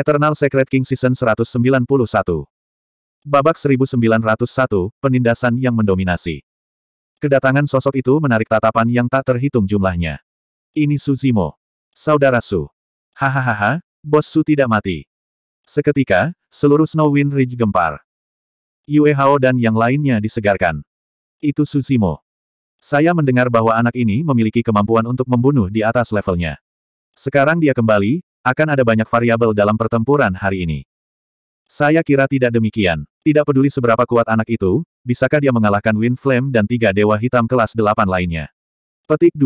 Eternal Secret King Season 191. Babak 1901, penindasan yang mendominasi. Kedatangan sosok itu menarik tatapan yang tak terhitung jumlahnya. Ini Suzimo. Saudara Su. Hahaha, bos Su tidak mati. Seketika, seluruh Snow Wind Ridge gempar. Yue Hao dan yang lainnya disegarkan. Itu Suzimo. Saya mendengar bahwa anak ini memiliki kemampuan untuk membunuh di atas levelnya. Sekarang dia kembali, akan ada banyak variabel dalam pertempuran hari ini. Saya kira tidak demikian. Tidak peduli seberapa kuat anak itu, bisakah dia mengalahkan Wind Flame dan tiga dewa hitam kelas delapan lainnya. Petik 2.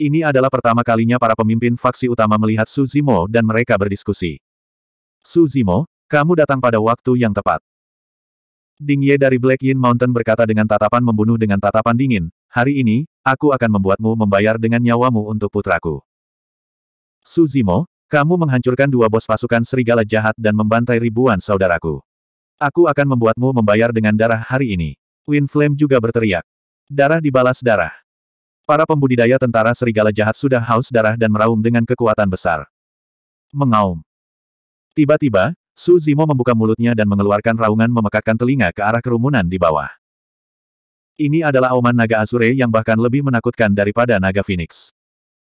Ini adalah pertama kalinya para pemimpin faksi utama melihat Suzimo dan mereka berdiskusi. Suzimo, kamu datang pada waktu yang tepat. Ding Ye dari Black Yin Mountain berkata dengan tatapan membunuh dengan tatapan dingin, hari ini, aku akan membuatmu membayar dengan nyawamu untuk putraku. Suzimo, kamu menghancurkan dua bos pasukan serigala jahat dan membantai ribuan saudaraku. Aku akan membuatmu membayar dengan darah hari ini. Flame juga berteriak. Darah dibalas darah. Para pembudidaya tentara serigala jahat sudah haus darah dan meraung dengan kekuatan besar. Mengaum. Tiba-tiba, Su Zimo membuka mulutnya dan mengeluarkan raungan memekakkan telinga ke arah kerumunan di bawah. Ini adalah auman naga Azure yang bahkan lebih menakutkan daripada naga Phoenix.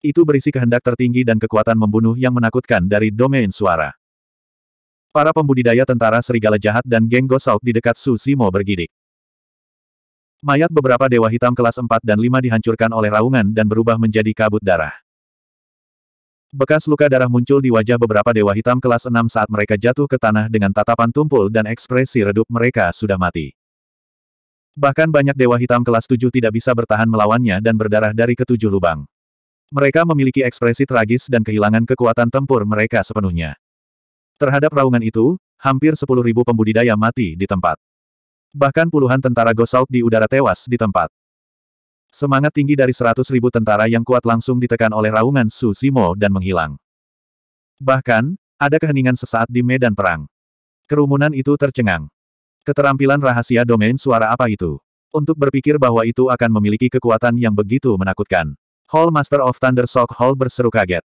Itu berisi kehendak tertinggi dan kekuatan membunuh yang menakutkan dari domain suara. Para pembudidaya tentara serigala jahat dan geng gosok di dekat Su Simo bergidik. Mayat beberapa dewa hitam kelas 4 dan 5 dihancurkan oleh raungan dan berubah menjadi kabut darah. Bekas luka darah muncul di wajah beberapa dewa hitam kelas 6 saat mereka jatuh ke tanah dengan tatapan tumpul dan ekspresi redup mereka sudah mati. Bahkan banyak dewa hitam kelas 7 tidak bisa bertahan melawannya dan berdarah dari ketujuh lubang. Mereka memiliki ekspresi tragis dan kehilangan kekuatan tempur mereka sepenuhnya. Terhadap raungan itu, hampir 10.000 pembudidaya mati di tempat. Bahkan puluhan tentara Gosauk di udara tewas di tempat. Semangat tinggi dari 100.000 tentara yang kuat langsung ditekan oleh raungan Su Simo dan menghilang. Bahkan, ada keheningan sesaat di medan perang. Kerumunan itu tercengang. Keterampilan rahasia domain suara apa itu? Untuk berpikir bahwa itu akan memiliki kekuatan yang begitu menakutkan. Hall Master of Thunder Shock Hall berseru kaget.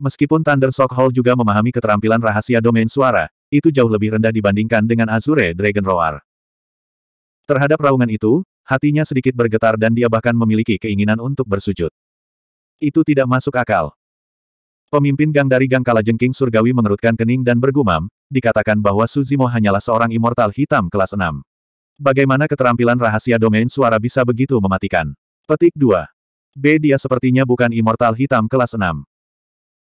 Meskipun Thunder Shock Hall juga memahami keterampilan rahasia domain suara, itu jauh lebih rendah dibandingkan dengan Azure Dragon Roar. Terhadap raungan itu, hatinya sedikit bergetar dan dia bahkan memiliki keinginan untuk bersujud. Itu tidak masuk akal. Pemimpin gang dari gang Kalajengking Surgawi mengerutkan kening dan bergumam, dikatakan bahwa Suzimo hanyalah seorang immortal hitam kelas 6. Bagaimana keterampilan rahasia domain suara bisa begitu mematikan? Petik 2. B. Dia sepertinya bukan immortal hitam kelas 6.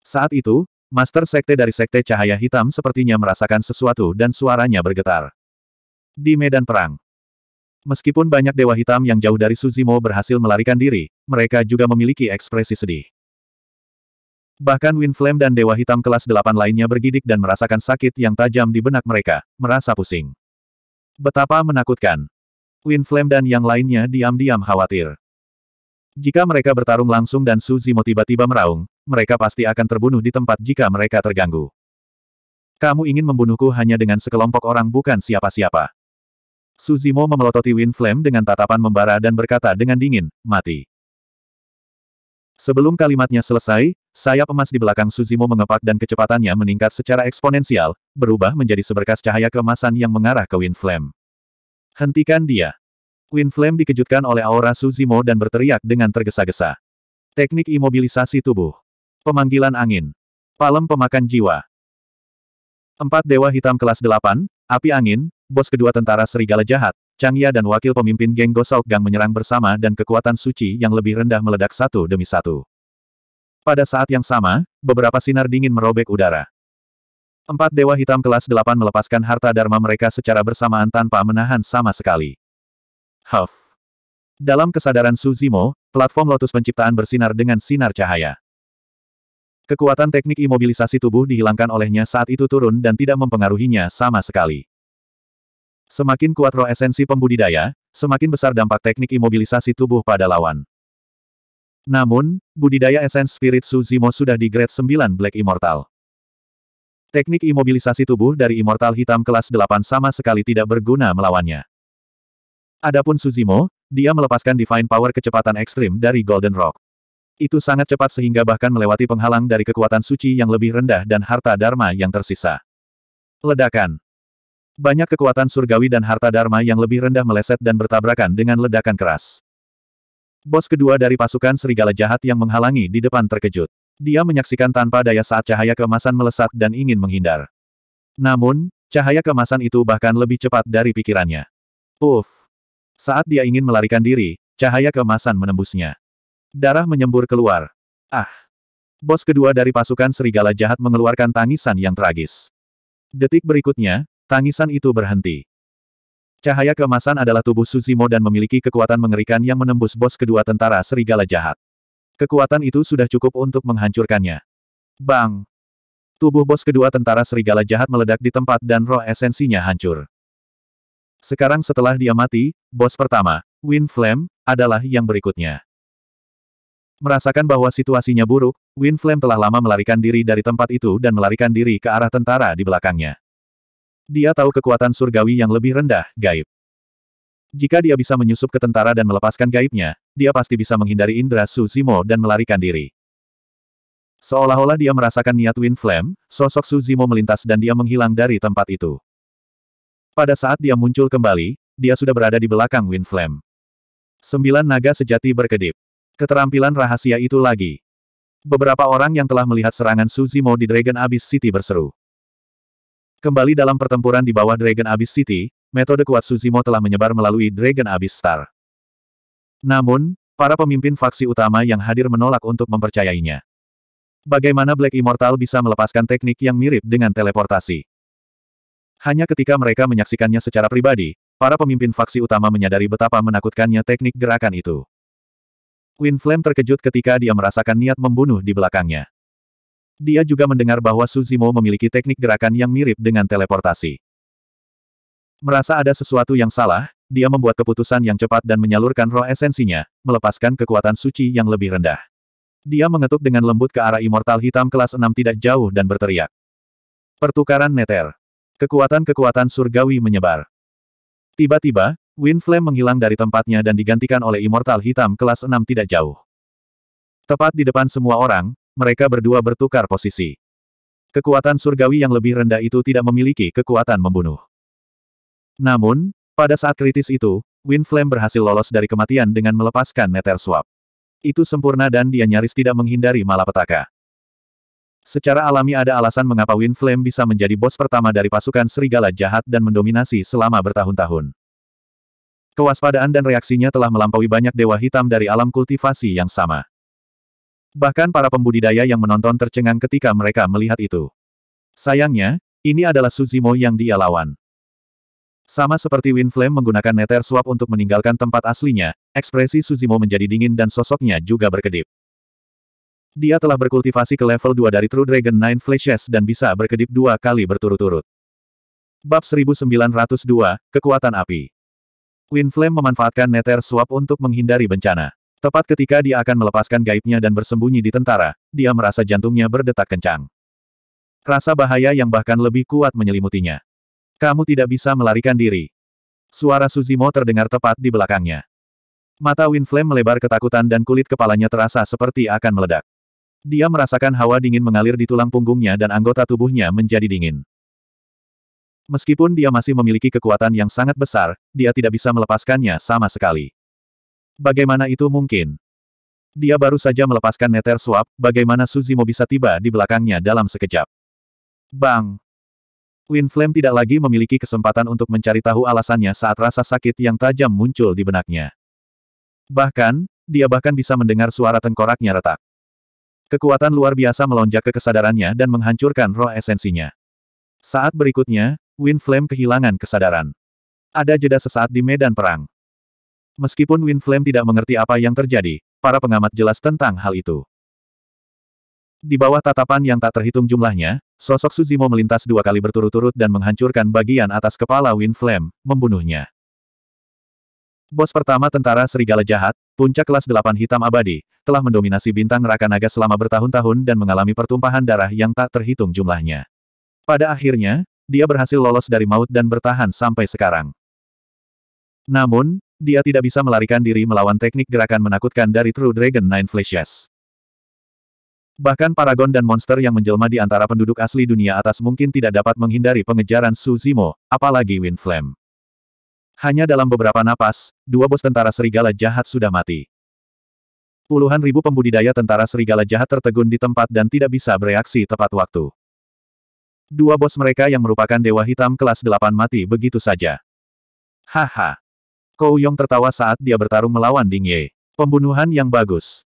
Saat itu, Master Sekte dari Sekte Cahaya Hitam sepertinya merasakan sesuatu dan suaranya bergetar. Di medan perang. Meskipun banyak Dewa Hitam yang jauh dari Suzimo berhasil melarikan diri, mereka juga memiliki ekspresi sedih. Bahkan Windflame dan Dewa Hitam kelas 8 lainnya bergidik dan merasakan sakit yang tajam di benak mereka, merasa pusing. Betapa menakutkan. Windflame dan yang lainnya diam-diam khawatir. Jika mereka bertarung langsung dan Su tiba-tiba meraung, mereka pasti akan terbunuh di tempat jika mereka terganggu. Kamu ingin membunuhku hanya dengan sekelompok orang bukan siapa-siapa. Su memelototi Wind Flame dengan tatapan membara dan berkata dengan dingin, mati. Sebelum kalimatnya selesai, sayap emas di belakang Suzimo mengepak dan kecepatannya meningkat secara eksponensial, berubah menjadi seberkas cahaya kemasan yang mengarah ke Wind Flame. Hentikan dia. Queen Flame dikejutkan oleh aura Suzimo dan berteriak dengan tergesa-gesa. Teknik imobilisasi tubuh. Pemanggilan angin. Palem pemakan jiwa. Empat dewa hitam kelas delapan, api angin, bos kedua tentara serigala jahat, Changya dan wakil pemimpin geng Gosauk Gang menyerang bersama dan kekuatan suci yang lebih rendah meledak satu demi satu. Pada saat yang sama, beberapa sinar dingin merobek udara. Empat dewa hitam kelas delapan melepaskan harta dharma mereka secara bersamaan tanpa menahan sama sekali. Huff. Dalam kesadaran Suzimo, platform lotus penciptaan bersinar dengan sinar cahaya. Kekuatan teknik imobilisasi tubuh dihilangkan olehnya saat itu turun dan tidak mempengaruhinya sama sekali. Semakin kuat roh esensi pembudidaya, semakin besar dampak teknik imobilisasi tubuh pada lawan. Namun, budidaya esens spirit Suzimo sudah di grade 9 Black Immortal. Teknik imobilisasi tubuh dari Immortal Hitam kelas 8 sama sekali tidak berguna melawannya. Adapun Suzimo, dia melepaskan Divine Power kecepatan ekstrim dari Golden Rock. Itu sangat cepat sehingga bahkan melewati penghalang dari kekuatan suci yang lebih rendah dan harta dharma yang tersisa. Ledakan. Banyak kekuatan surgawi dan harta dharma yang lebih rendah meleset dan bertabrakan dengan ledakan keras. Bos kedua dari pasukan serigala jahat yang menghalangi di depan terkejut. Dia menyaksikan tanpa daya saat cahaya kemasan melesat dan ingin menghindar. Namun, cahaya kemasan itu bahkan lebih cepat dari pikirannya. Uff, saat dia ingin melarikan diri, cahaya kemasan menembusnya. Darah menyembur keluar. Ah! Bos kedua dari pasukan serigala jahat mengeluarkan tangisan yang tragis. Detik berikutnya, tangisan itu berhenti. Cahaya kemasan adalah tubuh Suzimo dan memiliki kekuatan mengerikan yang menembus bos kedua tentara serigala jahat. Kekuatan itu sudah cukup untuk menghancurkannya. Bang! Tubuh bos kedua tentara serigala jahat meledak di tempat dan roh esensinya hancur. Sekarang setelah dia mati, bos pertama, Wind Flame, adalah yang berikutnya. Merasakan bahwa situasinya buruk, Wind Flame telah lama melarikan diri dari tempat itu dan melarikan diri ke arah tentara di belakangnya. Dia tahu kekuatan surgawi yang lebih rendah, gaib. Jika dia bisa menyusup ke tentara dan melepaskan gaibnya, dia pasti bisa menghindari Indra Su Zimo dan melarikan diri. Seolah-olah dia merasakan niat Wind Flame, sosok Su Zimo melintas dan dia menghilang dari tempat itu. Pada saat dia muncul kembali, dia sudah berada di belakang Wind Flame. Sembilan naga sejati berkedip. Keterampilan rahasia itu lagi. Beberapa orang yang telah melihat serangan Suzimo di Dragon Abyss City berseru. Kembali dalam pertempuran di bawah Dragon Abyss City, metode kuat Suzimo telah menyebar melalui Dragon Abyss Star. Namun, para pemimpin faksi utama yang hadir menolak untuk mempercayainya. Bagaimana Black Immortal bisa melepaskan teknik yang mirip dengan teleportasi? Hanya ketika mereka menyaksikannya secara pribadi, para pemimpin faksi utama menyadari betapa menakutkannya teknik gerakan itu. Flame terkejut ketika dia merasakan niat membunuh di belakangnya. Dia juga mendengar bahwa Suzimo memiliki teknik gerakan yang mirip dengan teleportasi. Merasa ada sesuatu yang salah, dia membuat keputusan yang cepat dan menyalurkan roh esensinya, melepaskan kekuatan suci yang lebih rendah. Dia mengetuk dengan lembut ke arah immortal hitam kelas 6 tidak jauh dan berteriak. Pertukaran neter. Kekuatan-kekuatan surgawi menyebar. Tiba-tiba, Wind menghilang dari tempatnya dan digantikan oleh Immortal Hitam kelas 6 tidak jauh. Tepat di depan semua orang, mereka berdua bertukar posisi. Kekuatan surgawi yang lebih rendah itu tidak memiliki kekuatan membunuh. Namun, pada saat kritis itu, Wind berhasil lolos dari kematian dengan melepaskan Nether Swap. Itu sempurna dan dia nyaris tidak menghindari malapetaka. Secara alami ada alasan mengapa Wind Flame bisa menjadi bos pertama dari pasukan serigala jahat dan mendominasi selama bertahun-tahun. Kewaspadaan dan reaksinya telah melampaui banyak dewa hitam dari alam kultivasi yang sama. Bahkan para pembudidaya yang menonton tercengang ketika mereka melihat itu. Sayangnya, ini adalah Suzimo yang dia lawan. Sama seperti Wind Flame menggunakan Nether Swap untuk meninggalkan tempat aslinya, ekspresi Suzimo menjadi dingin dan sosoknya juga berkedip. Dia telah berkultivasi ke level 2 dari True Dragon Nine Flashes dan bisa berkedip dua kali berturut-turut. Bab 1902, Kekuatan Api Flame memanfaatkan Nether Swap untuk menghindari bencana. Tepat ketika dia akan melepaskan gaibnya dan bersembunyi di tentara, dia merasa jantungnya berdetak kencang. Rasa bahaya yang bahkan lebih kuat menyelimutinya. Kamu tidak bisa melarikan diri. Suara Suzimo terdengar tepat di belakangnya. Mata Winflame melebar ketakutan dan kulit kepalanya terasa seperti akan meledak. Dia merasakan hawa dingin mengalir di tulang punggungnya dan anggota tubuhnya menjadi dingin. Meskipun dia masih memiliki kekuatan yang sangat besar, dia tidak bisa melepaskannya sama sekali. Bagaimana itu mungkin? Dia baru saja melepaskan neter suap, bagaimana Suzimo bisa tiba di belakangnya dalam sekejap. Bang! Winflame tidak lagi memiliki kesempatan untuk mencari tahu alasannya saat rasa sakit yang tajam muncul di benaknya. Bahkan, dia bahkan bisa mendengar suara tengkoraknya retak. Kekuatan luar biasa melonjak ke kesadarannya dan menghancurkan roh esensinya. Saat berikutnya, Wind Flame kehilangan kesadaran. Ada jeda sesaat di medan perang. Meskipun Wind Flame tidak mengerti apa yang terjadi, para pengamat jelas tentang hal itu. Di bawah tatapan yang tak terhitung jumlahnya, sosok Suzimo melintas dua kali berturut-turut dan menghancurkan bagian atas kepala Wind Flame, membunuhnya. Bos pertama tentara serigala jahat, puncak kelas delapan hitam abadi, telah mendominasi bintang neraka naga selama bertahun-tahun dan mengalami pertumpahan darah yang tak terhitung jumlahnya. Pada akhirnya, dia berhasil lolos dari maut dan bertahan sampai sekarang. Namun, dia tidak bisa melarikan diri melawan teknik gerakan menakutkan dari True Dragon Nine Flashes. Bahkan paragon dan monster yang menjelma di antara penduduk asli dunia atas mungkin tidak dapat menghindari pengejaran Suzimo, apalagi Wind Flame. Hanya dalam beberapa napas, dua bos tentara serigala jahat sudah mati. Puluhan ribu pembudidaya tentara serigala jahat tertegun di tempat dan tidak bisa bereaksi tepat waktu. Dua bos mereka yang merupakan dewa hitam kelas delapan mati begitu saja. Haha. Kou Yong tertawa saat dia bertarung melawan Ding Ye. Pembunuhan yang bagus.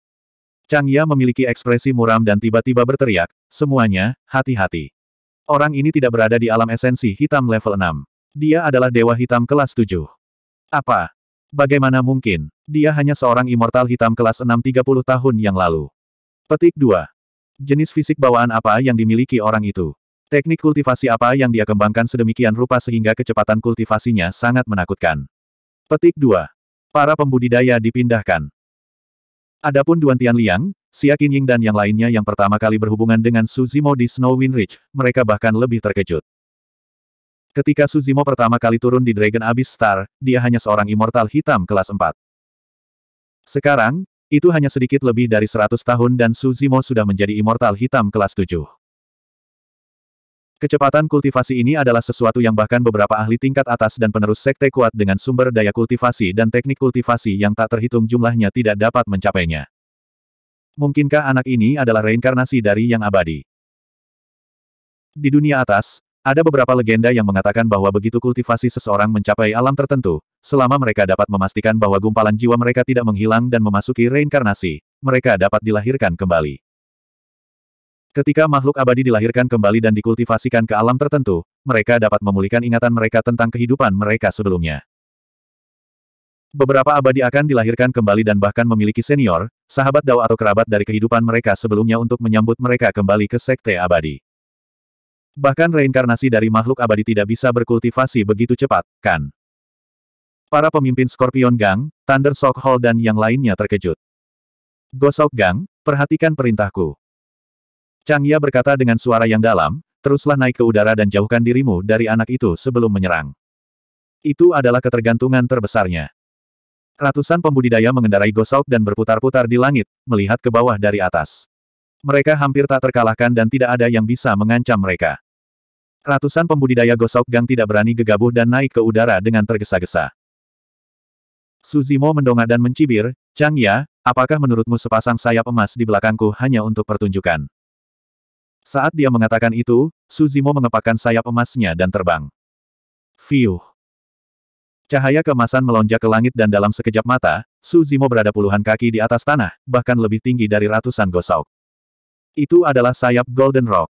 Chang Ya memiliki ekspresi muram dan tiba-tiba berteriak, semuanya, hati-hati. Orang ini tidak berada di alam esensi hitam level 6. Dia adalah dewa hitam kelas 7. Apa? Bagaimana mungkin? Dia hanya seorang immortal hitam kelas 6 30 tahun yang lalu. Petik 2. Jenis fisik bawaan apa yang dimiliki orang itu? Teknik kultivasi apa yang dia kembangkan sedemikian rupa sehingga kecepatan kultivasinya sangat menakutkan. Petik 2. Para pembudidaya dipindahkan. Adapun Duan Tian Liang, Xia Qingying dan yang lainnya yang pertama kali berhubungan dengan Suzimo di Snow Wind Ridge, mereka bahkan lebih terkejut. Ketika Suzimo pertama kali turun di Dragon Abyss Star, dia hanya seorang immortal hitam kelas 4. Sekarang, itu hanya sedikit lebih dari 100 tahun dan Suzimo sudah menjadi immortal hitam kelas 7. Kecepatan kultivasi ini adalah sesuatu yang bahkan beberapa ahli tingkat atas dan penerus sekte kuat dengan sumber daya kultivasi dan teknik kultivasi yang tak terhitung jumlahnya tidak dapat mencapainya. Mungkinkah anak ini adalah reinkarnasi dari yang abadi? Di dunia atas, ada beberapa legenda yang mengatakan bahwa begitu kultivasi seseorang mencapai alam tertentu, selama mereka dapat memastikan bahwa gumpalan jiwa mereka tidak menghilang dan memasuki reinkarnasi, mereka dapat dilahirkan kembali. Ketika makhluk abadi dilahirkan kembali dan dikultivasikan ke alam tertentu, mereka dapat memulihkan ingatan mereka tentang kehidupan mereka sebelumnya. Beberapa abadi akan dilahirkan kembali dan bahkan memiliki senior, sahabat dao atau kerabat dari kehidupan mereka sebelumnya untuk menyambut mereka kembali ke sekte abadi. Bahkan reinkarnasi dari makhluk abadi tidak bisa berkultivasi begitu cepat, kan? Para pemimpin Scorpion Gang, Thunder Shock Hall dan yang lainnya terkejut. Gosok Gang, perhatikan perintahku. Chang Ya berkata dengan suara yang dalam, teruslah naik ke udara dan jauhkan dirimu dari anak itu sebelum menyerang. Itu adalah ketergantungan terbesarnya. Ratusan pembudidaya mengendarai gosok dan berputar-putar di langit, melihat ke bawah dari atas. Mereka hampir tak terkalahkan dan tidak ada yang bisa mengancam mereka. Ratusan pembudidaya gosok gang tidak berani gegabah dan naik ke udara dengan tergesa-gesa. Suzimo mendongak dan mencibir, Chang Ya, apakah menurutmu sepasang sayap emas di belakangku hanya untuk pertunjukan? Saat dia mengatakan itu, Suzimo mengepakkan sayap emasnya dan terbang. Fiuh. Cahaya kemasan melonjak ke langit dan dalam sekejap mata, Suzimo berada puluhan kaki di atas tanah, bahkan lebih tinggi dari ratusan Gosok. Itu adalah sayap Golden Rock.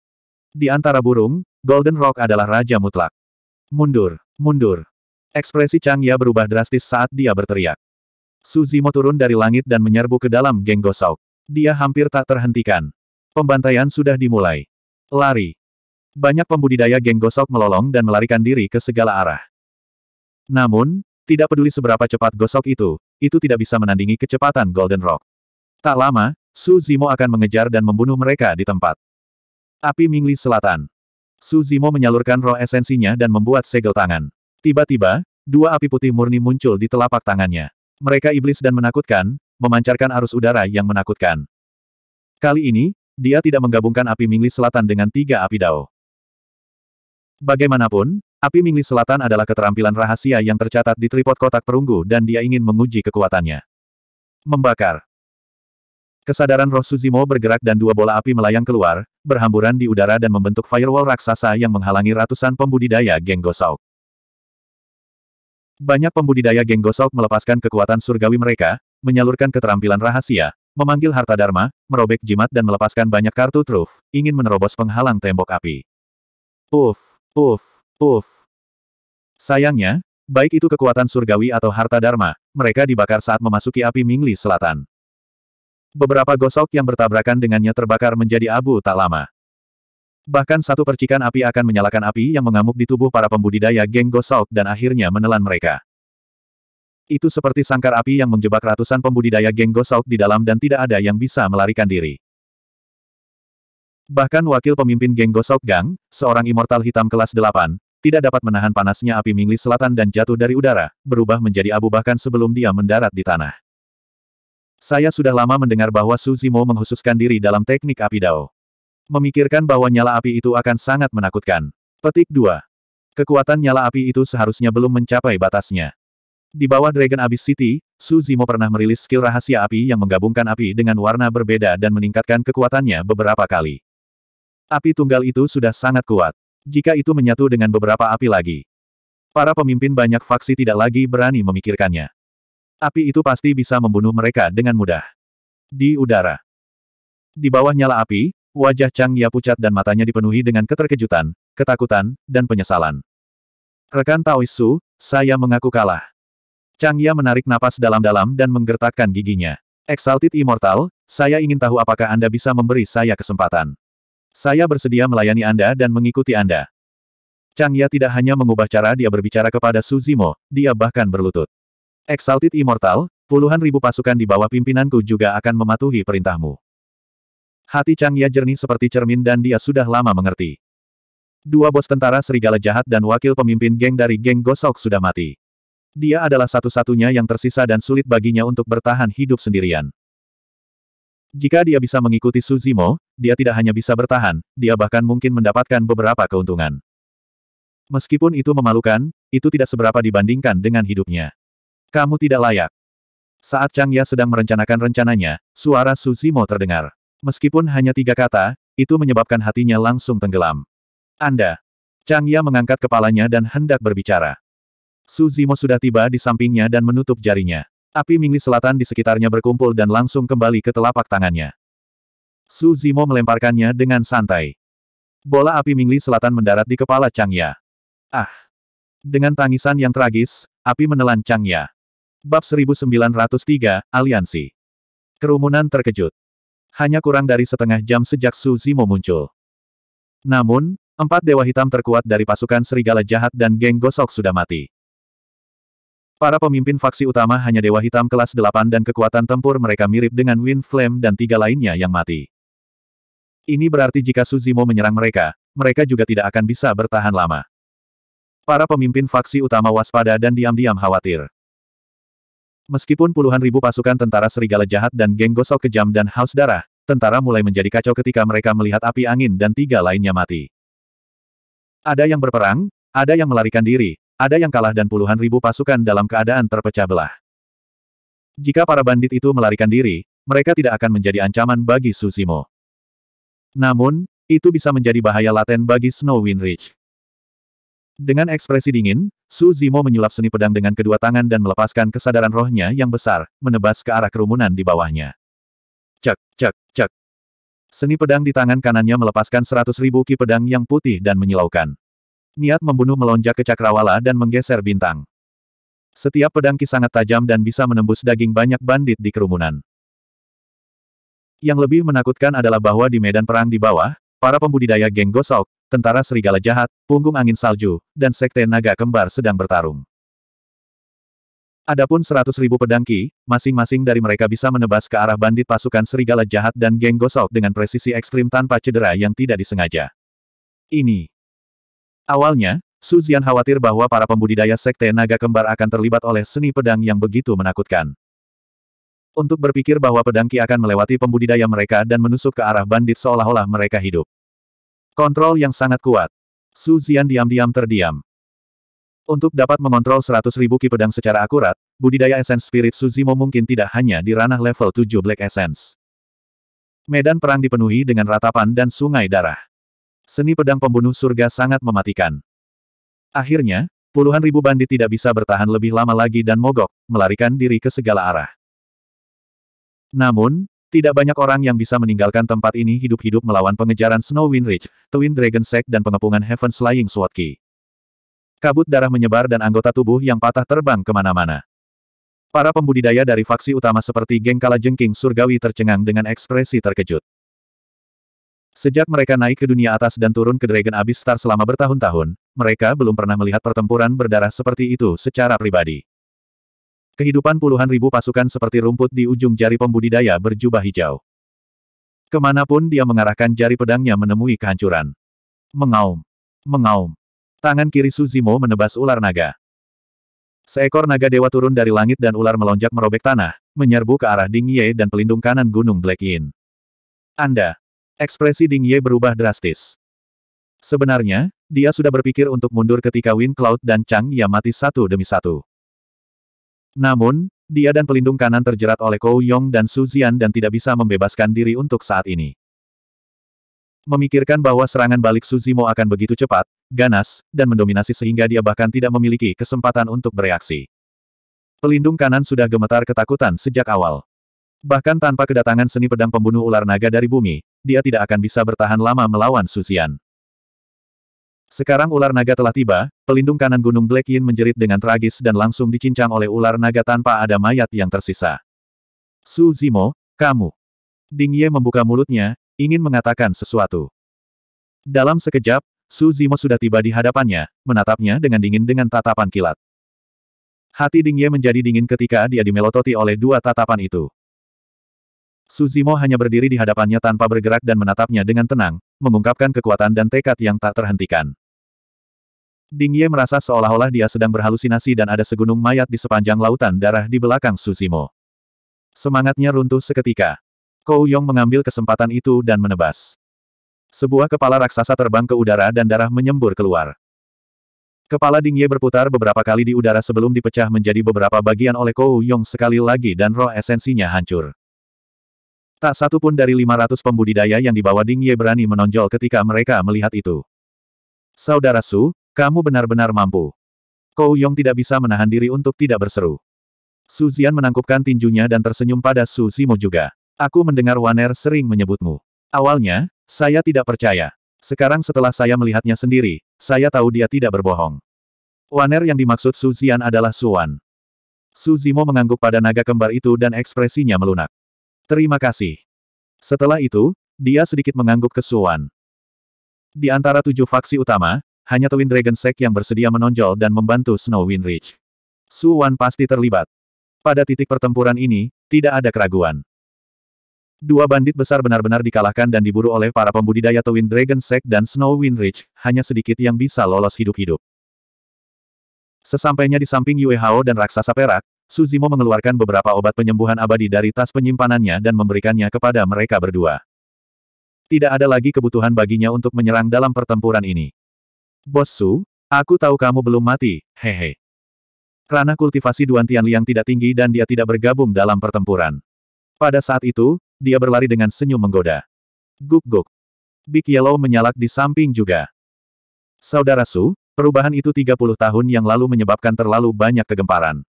Di antara burung, Golden Rock adalah raja mutlak. Mundur, mundur. Ekspresi Chang Ya berubah drastis saat dia berteriak. Su Zimo turun dari langit dan menyerbu ke dalam geng Gosok. Dia hampir tak terhentikan. Pembantaian sudah dimulai. Lari. Banyak pembudidaya geng Gosok melolong dan melarikan diri ke segala arah. Namun, tidak peduli seberapa cepat Gosok itu, itu tidak bisa menandingi kecepatan Golden Rock. Tak lama, Su Zimo akan mengejar dan membunuh mereka di tempat. Api Mingli Selatan Su Zimo menyalurkan roh esensinya dan membuat segel tangan. Tiba-tiba, dua api putih murni muncul di telapak tangannya. Mereka iblis dan menakutkan, memancarkan arus udara yang menakutkan. Kali ini, dia tidak menggabungkan api Mingli Selatan dengan tiga api Dao. Bagaimanapun, api Mingli Selatan adalah keterampilan rahasia yang tercatat di tripod kotak perunggu dan dia ingin menguji kekuatannya. Membakar. Kesadaran roh Suzimo bergerak dan dua bola api melayang keluar, berhamburan di udara dan membentuk firewall raksasa yang menghalangi ratusan pembudidaya genggosauk. Banyak pembudidaya genggosauk melepaskan kekuatan surgawi mereka, menyalurkan keterampilan rahasia, memanggil harta dharma, merobek jimat dan melepaskan banyak kartu truf, ingin menerobos penghalang tembok api. Uf, uf, uf. Sayangnya, baik itu kekuatan surgawi atau harta dharma, mereka dibakar saat memasuki api Mingli Selatan. Beberapa gosok yang bertabrakan dengannya terbakar menjadi abu tak lama. Bahkan satu percikan api akan menyalakan api yang mengamuk di tubuh para pembudidaya geng gosok dan akhirnya menelan mereka. Itu seperti sangkar api yang menjebak ratusan pembudidaya geng gosok di dalam dan tidak ada yang bisa melarikan diri. Bahkan wakil pemimpin geng gosok gang, seorang immortal hitam kelas 8, tidak dapat menahan panasnya api Mingli Selatan dan jatuh dari udara, berubah menjadi abu bahkan sebelum dia mendarat di tanah. Saya sudah lama mendengar bahwa Su Zimo menghususkan diri dalam teknik api dao. Memikirkan bahwa nyala api itu akan sangat menakutkan. Petik 2. Kekuatan nyala api itu seharusnya belum mencapai batasnya. Di bawah Dragon Abyss City, Su Zimo pernah merilis skill rahasia api yang menggabungkan api dengan warna berbeda dan meningkatkan kekuatannya beberapa kali. Api tunggal itu sudah sangat kuat. Jika itu menyatu dengan beberapa api lagi, para pemimpin banyak faksi tidak lagi berani memikirkannya. Api itu pasti bisa membunuh mereka dengan mudah. Di udara. Di bawah nyala api, wajah Chang Ya pucat dan matanya dipenuhi dengan keterkejutan, ketakutan, dan penyesalan. Rekan Taoisu, saya mengaku kalah. Chang Ya menarik napas dalam-dalam dan menggertakkan giginya. Exalted Immortal, saya ingin tahu apakah Anda bisa memberi saya kesempatan. Saya bersedia melayani Anda dan mengikuti Anda. Chang Ya tidak hanya mengubah cara dia berbicara kepada Su Zimo, dia bahkan berlutut. Exalted Immortal, puluhan ribu pasukan di bawah pimpinanku juga akan mematuhi perintahmu. Hati Chang Ya jernih seperti cermin dan dia sudah lama mengerti. Dua bos tentara serigala jahat dan wakil pemimpin geng dari geng Gosok sudah mati. Dia adalah satu-satunya yang tersisa dan sulit baginya untuk bertahan hidup sendirian. Jika dia bisa mengikuti Suzimo, dia tidak hanya bisa bertahan, dia bahkan mungkin mendapatkan beberapa keuntungan. Meskipun itu memalukan, itu tidak seberapa dibandingkan dengan hidupnya. Kamu tidak layak. Saat Chang Ya sedang merencanakan rencananya, suara Su Zimo terdengar. Meskipun hanya tiga kata, itu menyebabkan hatinya langsung tenggelam. Anda. Chang Ya mengangkat kepalanya dan hendak berbicara. Su Zimo sudah tiba di sampingnya dan menutup jarinya. Api mingli selatan di sekitarnya berkumpul dan langsung kembali ke telapak tangannya. Su Zimo melemparkannya dengan santai. Bola api mingli selatan mendarat di kepala Chang Ya. Ah! Dengan tangisan yang tragis, api menelan Chang Ya. Bab 1903, Aliansi. Kerumunan terkejut. Hanya kurang dari setengah jam sejak Su Zimo muncul. Namun, empat dewa hitam terkuat dari pasukan serigala jahat dan geng gosok sudah mati. Para pemimpin faksi utama hanya dewa hitam kelas 8 dan kekuatan tempur mereka mirip dengan Wind Flame dan tiga lainnya yang mati. Ini berarti jika Su Zimo menyerang mereka, mereka juga tidak akan bisa bertahan lama. Para pemimpin faksi utama waspada dan diam-diam khawatir. Meskipun puluhan ribu pasukan tentara serigala jahat dan geng gosok kejam dan haus darah, tentara mulai menjadi kacau ketika mereka melihat api angin dan tiga lainnya mati. Ada yang berperang, ada yang melarikan diri, ada yang kalah dan puluhan ribu pasukan dalam keadaan terpecah belah. Jika para bandit itu melarikan diri, mereka tidak akan menjadi ancaman bagi Susimo. Namun, itu bisa menjadi bahaya laten bagi Snow Windridge. Dengan ekspresi dingin, Su Zimo menyulap seni pedang dengan kedua tangan dan melepaskan kesadaran rohnya yang besar, menebas ke arah kerumunan di bawahnya. Cek, cek, cek. Seni pedang di tangan kanannya melepaskan seratus ribu ki pedang yang putih dan menyilaukan. Niat membunuh melonjak ke cakrawala dan menggeser bintang. Setiap pedang ki sangat tajam dan bisa menembus daging banyak bandit di kerumunan. Yang lebih menakutkan adalah bahwa di medan perang di bawah, para pembudidaya geng Gosok, tentara serigala jahat, punggung angin salju, dan sekte naga kembar sedang bertarung. Adapun seratus ribu pedangki, masing-masing dari mereka bisa menebas ke arah bandit pasukan serigala jahat dan geng gosok dengan presisi ekstrim tanpa cedera yang tidak disengaja. Ini. Awalnya, Su Zian khawatir bahwa para pembudidaya sekte naga kembar akan terlibat oleh seni pedang yang begitu menakutkan. Untuk berpikir bahwa pedangki akan melewati pembudidaya mereka dan menusuk ke arah bandit seolah-olah mereka hidup. Kontrol yang sangat kuat. Su Zian diam-diam terdiam. Untuk dapat mengontrol seratus ribu ki pedang secara akurat, budidaya Essence Spirit Suzimo mungkin tidak hanya di ranah level 7 Black Essence. Medan perang dipenuhi dengan ratapan dan sungai darah. Seni pedang pembunuh surga sangat mematikan. Akhirnya, puluhan ribu bandit tidak bisa bertahan lebih lama lagi dan mogok, melarikan diri ke segala arah. Namun, tidak banyak orang yang bisa meninggalkan tempat ini hidup-hidup melawan pengejaran Snow Wind Ridge, Twin Dragon Sect dan pengepungan Heaven Slaying Sword Key. Kabut darah menyebar dan anggota tubuh yang patah terbang kemana-mana. Para pembudidaya dari faksi utama seperti geng kalajengking surgawi tercengang dengan ekspresi terkejut. Sejak mereka naik ke dunia atas dan turun ke Dragon Abyss Star selama bertahun-tahun, mereka belum pernah melihat pertempuran berdarah seperti itu secara pribadi. Kehidupan puluhan ribu pasukan seperti rumput di ujung jari pembudidaya berjubah hijau. Kemanapun dia mengarahkan jari pedangnya menemui kehancuran. Mengaum. Mengaum. Tangan kiri Suzimo menebas ular naga. Seekor naga dewa turun dari langit dan ular melonjak merobek tanah, menyerbu ke arah Ding Ye dan pelindung kanan Gunung Black Yin. Anda. Ekspresi Ding Ye berubah drastis. Sebenarnya, dia sudah berpikir untuk mundur ketika Wind Cloud dan Chang Ya mati satu demi satu. Namun, dia dan pelindung kanan terjerat oleh Kou Yong dan Su Zian dan tidak bisa membebaskan diri untuk saat ini. Memikirkan bahwa serangan balik Su Zimo akan begitu cepat, ganas, dan mendominasi sehingga dia bahkan tidak memiliki kesempatan untuk bereaksi. Pelindung kanan sudah gemetar ketakutan sejak awal. Bahkan tanpa kedatangan seni pedang pembunuh ular naga dari bumi, dia tidak akan bisa bertahan lama melawan Su Zian. Sekarang ular naga telah tiba, pelindung kanan Gunung Black Yin menjerit dengan tragis dan langsung dicincang oleh ular naga tanpa ada mayat yang tersisa. Su Zimo, kamu. Ding Ye membuka mulutnya, ingin mengatakan sesuatu. Dalam sekejap, Su Zimo sudah tiba di hadapannya, menatapnya dengan dingin dengan tatapan kilat. Hati Ding Ye menjadi dingin ketika dia dimelototi oleh dua tatapan itu. Suzimo hanya berdiri di hadapannya tanpa bergerak dan menatapnya dengan tenang, mengungkapkan kekuatan dan tekad yang tak terhentikan. Ding Ye merasa seolah-olah dia sedang berhalusinasi dan ada segunung mayat di sepanjang lautan darah di belakang Suzimo. Semangatnya runtuh seketika. Kou Yong mengambil kesempatan itu dan menebas. Sebuah kepala raksasa terbang ke udara dan darah menyembur keluar. Kepala Ding Ye berputar beberapa kali di udara sebelum dipecah menjadi beberapa bagian oleh Kou Yong sekali lagi dan roh esensinya hancur. Tak satu pun dari 500 pembudidaya yang dibawa Ding Ye berani menonjol ketika mereka melihat itu. Saudara Su, kamu benar-benar mampu. Kou Yong tidak bisa menahan diri untuk tidak berseru. Su Zian menangkupkan tinjunya dan tersenyum pada Su Simo juga. Aku mendengar Waner sering menyebutmu. Awalnya, saya tidak percaya. Sekarang setelah saya melihatnya sendiri, saya tahu dia tidak berbohong. Waner yang dimaksud Su Zian adalah Su Wan. Su Zimo mengangguk pada naga kembar itu dan ekspresinya melunak. Terima kasih. Setelah itu, dia sedikit mengangguk ke Suan. Di antara tujuh faksi utama, hanya Twin Dragon Sect yang bersedia menonjol dan membantu Snow Wind Ridge. Suan pasti terlibat. Pada titik pertempuran ini, tidak ada keraguan. Dua bandit besar benar-benar dikalahkan dan diburu oleh para pembudidaya Twin Dragon Sect dan Snow Wind Ridge, hanya sedikit yang bisa lolos hidup-hidup. Sesampainya di samping Yue Hao dan Raksasa Perak, Suzimo mengeluarkan beberapa obat penyembuhan abadi dari tas penyimpanannya dan memberikannya kepada mereka berdua. Tidak ada lagi kebutuhan baginya untuk menyerang dalam pertempuran ini. Bos Su, aku tahu kamu belum mati, hehe. Ranah kultivasi Duan Tianliang tidak tinggi dan dia tidak bergabung dalam pertempuran. Pada saat itu, dia berlari dengan senyum menggoda. Guk-guk. Big Yellow menyalak di samping juga. Saudara Su, perubahan itu 30 tahun yang lalu menyebabkan terlalu banyak kegemparan.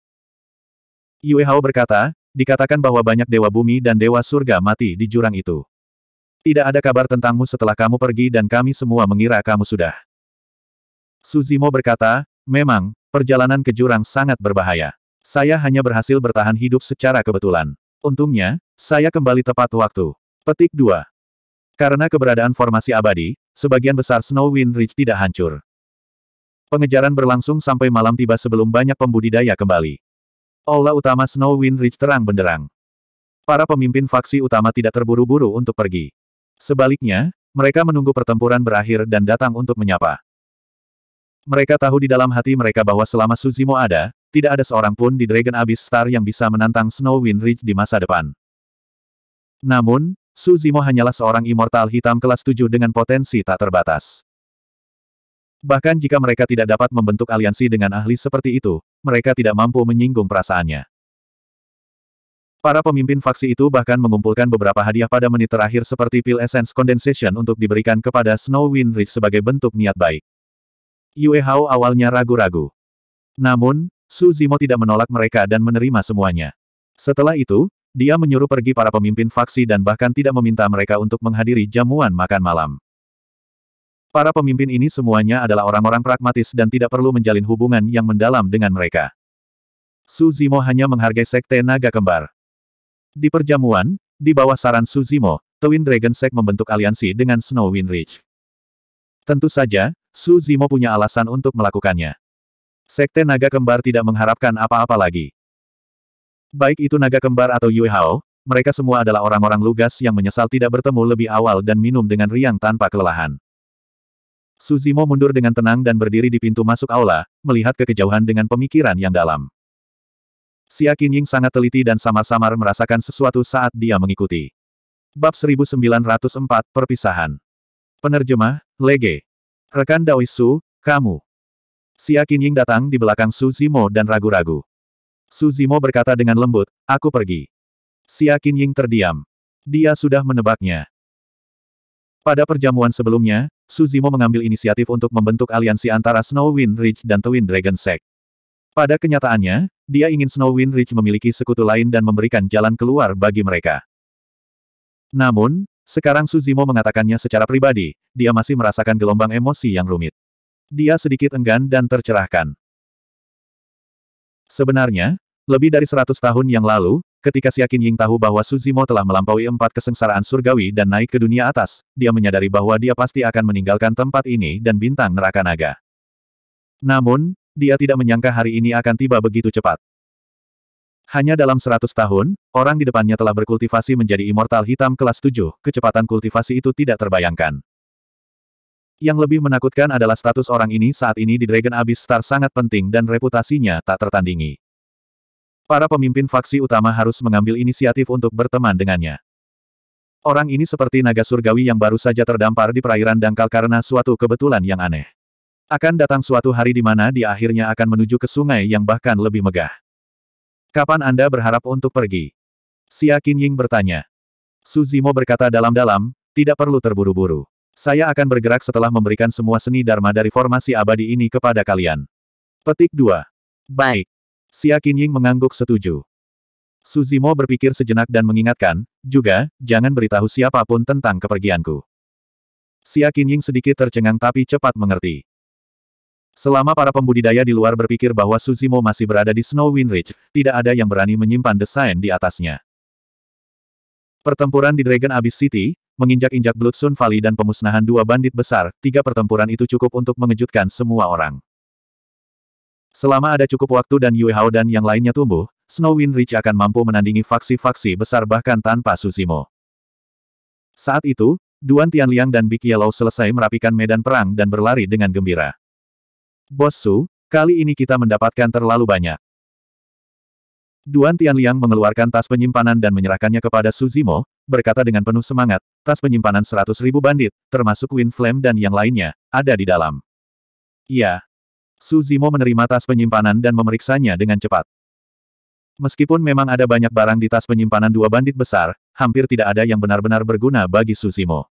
Yue Hao berkata, dikatakan bahwa banyak dewa bumi dan dewa surga mati di jurang itu. Tidak ada kabar tentangmu setelah kamu pergi dan kami semua mengira kamu sudah. Suzimo berkata, memang, perjalanan ke jurang sangat berbahaya. Saya hanya berhasil bertahan hidup secara kebetulan. Untungnya, saya kembali tepat waktu. Petik 2. Karena keberadaan formasi abadi, sebagian besar Snow Wind Ridge tidak hancur. Pengejaran berlangsung sampai malam tiba sebelum banyak pembudidaya kembali. Aula utama Snow Wind Ridge terang benderang. Para pemimpin faksi utama tidak terburu-buru untuk pergi. Sebaliknya, mereka menunggu pertempuran berakhir dan datang untuk menyapa. Mereka tahu di dalam hati mereka bahwa selama Suzimo ada, tidak ada seorang pun di Dragon Abyss Star yang bisa menantang Snow Wind Ridge di masa depan. Namun, Suzimo hanyalah seorang immortal hitam kelas 7 dengan potensi tak terbatas. Bahkan jika mereka tidak dapat membentuk aliansi dengan ahli seperti itu, mereka tidak mampu menyinggung perasaannya. Para pemimpin faksi itu bahkan mengumpulkan beberapa hadiah pada menit terakhir seperti pil Essence Condensation untuk diberikan kepada Snow Wind Ridge sebagai bentuk niat baik. Yue Hao awalnya ragu-ragu. Namun, Su Zimo tidak menolak mereka dan menerima semuanya. Setelah itu, dia menyuruh pergi para pemimpin faksi dan bahkan tidak meminta mereka untuk menghadiri jamuan makan malam. Para pemimpin ini semuanya adalah orang-orang pragmatis dan tidak perlu menjalin hubungan yang mendalam dengan mereka. Su Zimo hanya menghargai Sekte Naga Kembar. Di perjamuan, di bawah saran Su Zimo, Twin Dragon Sect membentuk aliansi dengan Snow Wind Ridge. Tentu saja, Su Zimo punya alasan untuk melakukannya. Sekte Naga Kembar tidak mengharapkan apa-apa lagi. Baik itu Naga Kembar atau Yue Hao, mereka semua adalah orang-orang lugas yang menyesal tidak bertemu lebih awal dan minum dengan riang tanpa kelelahan. Suzimo mundur dengan tenang dan berdiri di pintu masuk aula, melihat ke kejauhan dengan pemikiran yang dalam. Xia Qinying sangat teliti dan sama-sama merasakan sesuatu saat dia mengikuti. Bab 1904 Perpisahan Penerjemah, Lege Rekan Daoisu, kamu Xia Qinying datang di belakang Suzimo dan ragu-ragu. Suzimo berkata dengan lembut, aku pergi. Xia Qinying terdiam. Dia sudah menebaknya. Pada perjamuan sebelumnya, Suzimo mengambil inisiatif untuk membentuk aliansi antara Snow Wind Ridge dan Twin Dragon Sect. Pada kenyataannya, dia ingin Snow Wind Ridge memiliki sekutu lain dan memberikan jalan keluar bagi mereka. Namun, sekarang Suzimo mengatakannya secara pribadi, dia masih merasakan gelombang emosi yang rumit. Dia sedikit enggan dan tercerahkan. Sebenarnya, lebih dari 100 tahun yang lalu, Ketika si Ying tahu bahwa Suzimo telah melampaui empat kesengsaraan surgawi dan naik ke dunia atas, dia menyadari bahwa dia pasti akan meninggalkan tempat ini dan bintang neraka naga. Namun, dia tidak menyangka hari ini akan tiba begitu cepat. Hanya dalam seratus tahun, orang di depannya telah berkultivasi menjadi immortal hitam kelas tujuh. kecepatan kultivasi itu tidak terbayangkan. Yang lebih menakutkan adalah status orang ini saat ini di Dragon Abyss Star sangat penting dan reputasinya tak tertandingi. Para pemimpin faksi utama harus mengambil inisiatif untuk berteman dengannya. Orang ini seperti naga surgawi yang baru saja terdampar di perairan dangkal karena suatu kebetulan yang aneh. Akan datang suatu hari di mana dia akhirnya akan menuju ke sungai yang bahkan lebih megah. Kapan Anda berharap untuk pergi? Xia Ying bertanya. Suzimo berkata dalam-dalam, tidak perlu terburu-buru. Saya akan bergerak setelah memberikan semua seni Dharma dari formasi abadi ini kepada kalian. Petik 2. Baik. Xia Qinying mengangguk setuju. Suzimo berpikir sejenak dan mengingatkan, juga, jangan beritahu siapapun tentang kepergianku. Xia Qinying sedikit tercengang tapi cepat mengerti. Selama para pembudidaya di luar berpikir bahwa Suzimo masih berada di Snow Wind Ridge, tidak ada yang berani menyimpan desain di atasnya. Pertempuran di Dragon Abyss City, menginjak-injak Bloodstone Valley dan pemusnahan dua bandit besar, tiga pertempuran itu cukup untuk mengejutkan semua orang. Selama ada cukup waktu dan Yue Hao dan yang lainnya tumbuh, Snow Wind Ridge akan mampu menandingi faksi-faksi besar bahkan tanpa Susimo. Saat itu, Duan Tianliang dan Big Yellow selesai merapikan medan perang dan berlari dengan gembira. Bos Su, kali ini kita mendapatkan terlalu banyak. Duan Tianliang mengeluarkan tas penyimpanan dan menyerahkannya kepada Suzimo, berkata dengan penuh semangat, tas penyimpanan seratus ribu bandit, termasuk Wind Flame dan yang lainnya, ada di dalam. Iya, Su Zimo menerima tas penyimpanan dan memeriksanya dengan cepat. Meskipun memang ada banyak barang di tas penyimpanan dua bandit besar, hampir tidak ada yang benar-benar berguna bagi Zimo.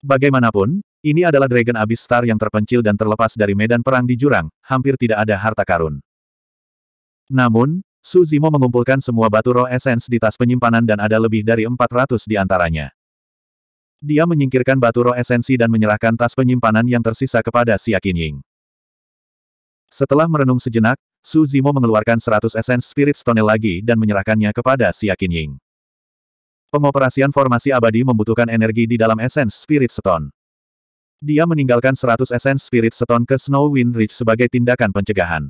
Bagaimanapun, ini adalah Dragon Abyss Star yang terpencil dan terlepas dari medan perang di jurang, hampir tidak ada harta karun. Namun, Suzimo mengumpulkan semua batu roh esens di tas penyimpanan dan ada lebih dari 400 di antaranya. Dia menyingkirkan batu roh esensi dan menyerahkan tas penyimpanan yang tersisa kepada Siakin Ying. Setelah merenung sejenak, Su Zimo mengeluarkan 100 esens Spirit Stone lagi dan menyerahkannya kepada Siakin Ying. Pengoperasian formasi abadi membutuhkan energi di dalam esens Spirit Stone. Dia meninggalkan 100 esens Spirit Stone ke Snow Wind Ridge sebagai tindakan pencegahan.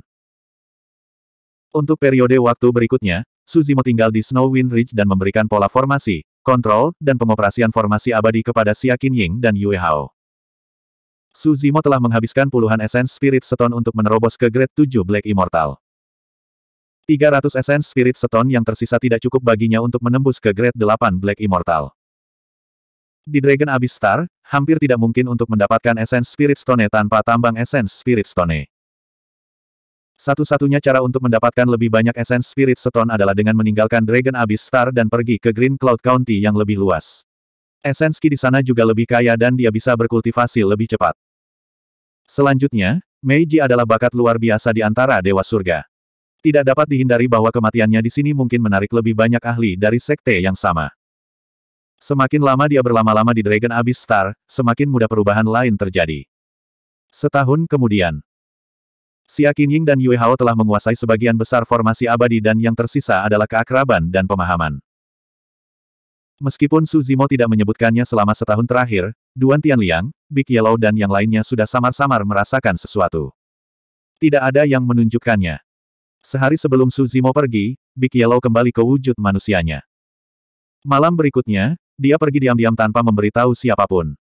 Untuk periode waktu berikutnya, Suzimo tinggal di Snow Wind Ridge dan memberikan pola formasi, kontrol, dan pengoperasian formasi abadi kepada Siakin Ying dan Yue Hao. Su Zimo telah menghabiskan puluhan esens Spirit Stone untuk menerobos ke Grade 7 Black Immortal. 300 Essence Spirit Stone yang tersisa tidak cukup baginya untuk menembus ke Grade 8 Black Immortal. Di Dragon Abyss Star, hampir tidak mungkin untuk mendapatkan esens Spirit Stone tanpa tambang esens Spirit Stone. Satu-satunya cara untuk mendapatkan lebih banyak esens Spirit Stone adalah dengan meninggalkan Dragon Abyss Star dan pergi ke Green Cloud County yang lebih luas. Esenski di sana juga lebih kaya dan dia bisa berkultivasi lebih cepat. Selanjutnya, Meiji adalah bakat luar biasa di antara Dewa Surga. Tidak dapat dihindari bahwa kematiannya di sini mungkin menarik lebih banyak ahli dari sekte yang sama. Semakin lama dia berlama-lama di Dragon Abyss Star, semakin mudah perubahan lain terjadi. Setahun kemudian, Xia Qingying dan Yue Hao telah menguasai sebagian besar formasi abadi dan yang tersisa adalah keakraban dan pemahaman. Meskipun Su Zimo tidak menyebutkannya selama setahun terakhir, Duan Tianliang, Big Yellow dan yang lainnya sudah samar-samar merasakan sesuatu. Tidak ada yang menunjukkannya. Sehari sebelum Su Zimo pergi, Big Yellow kembali ke wujud manusianya. Malam berikutnya, dia pergi diam-diam tanpa memberitahu siapapun.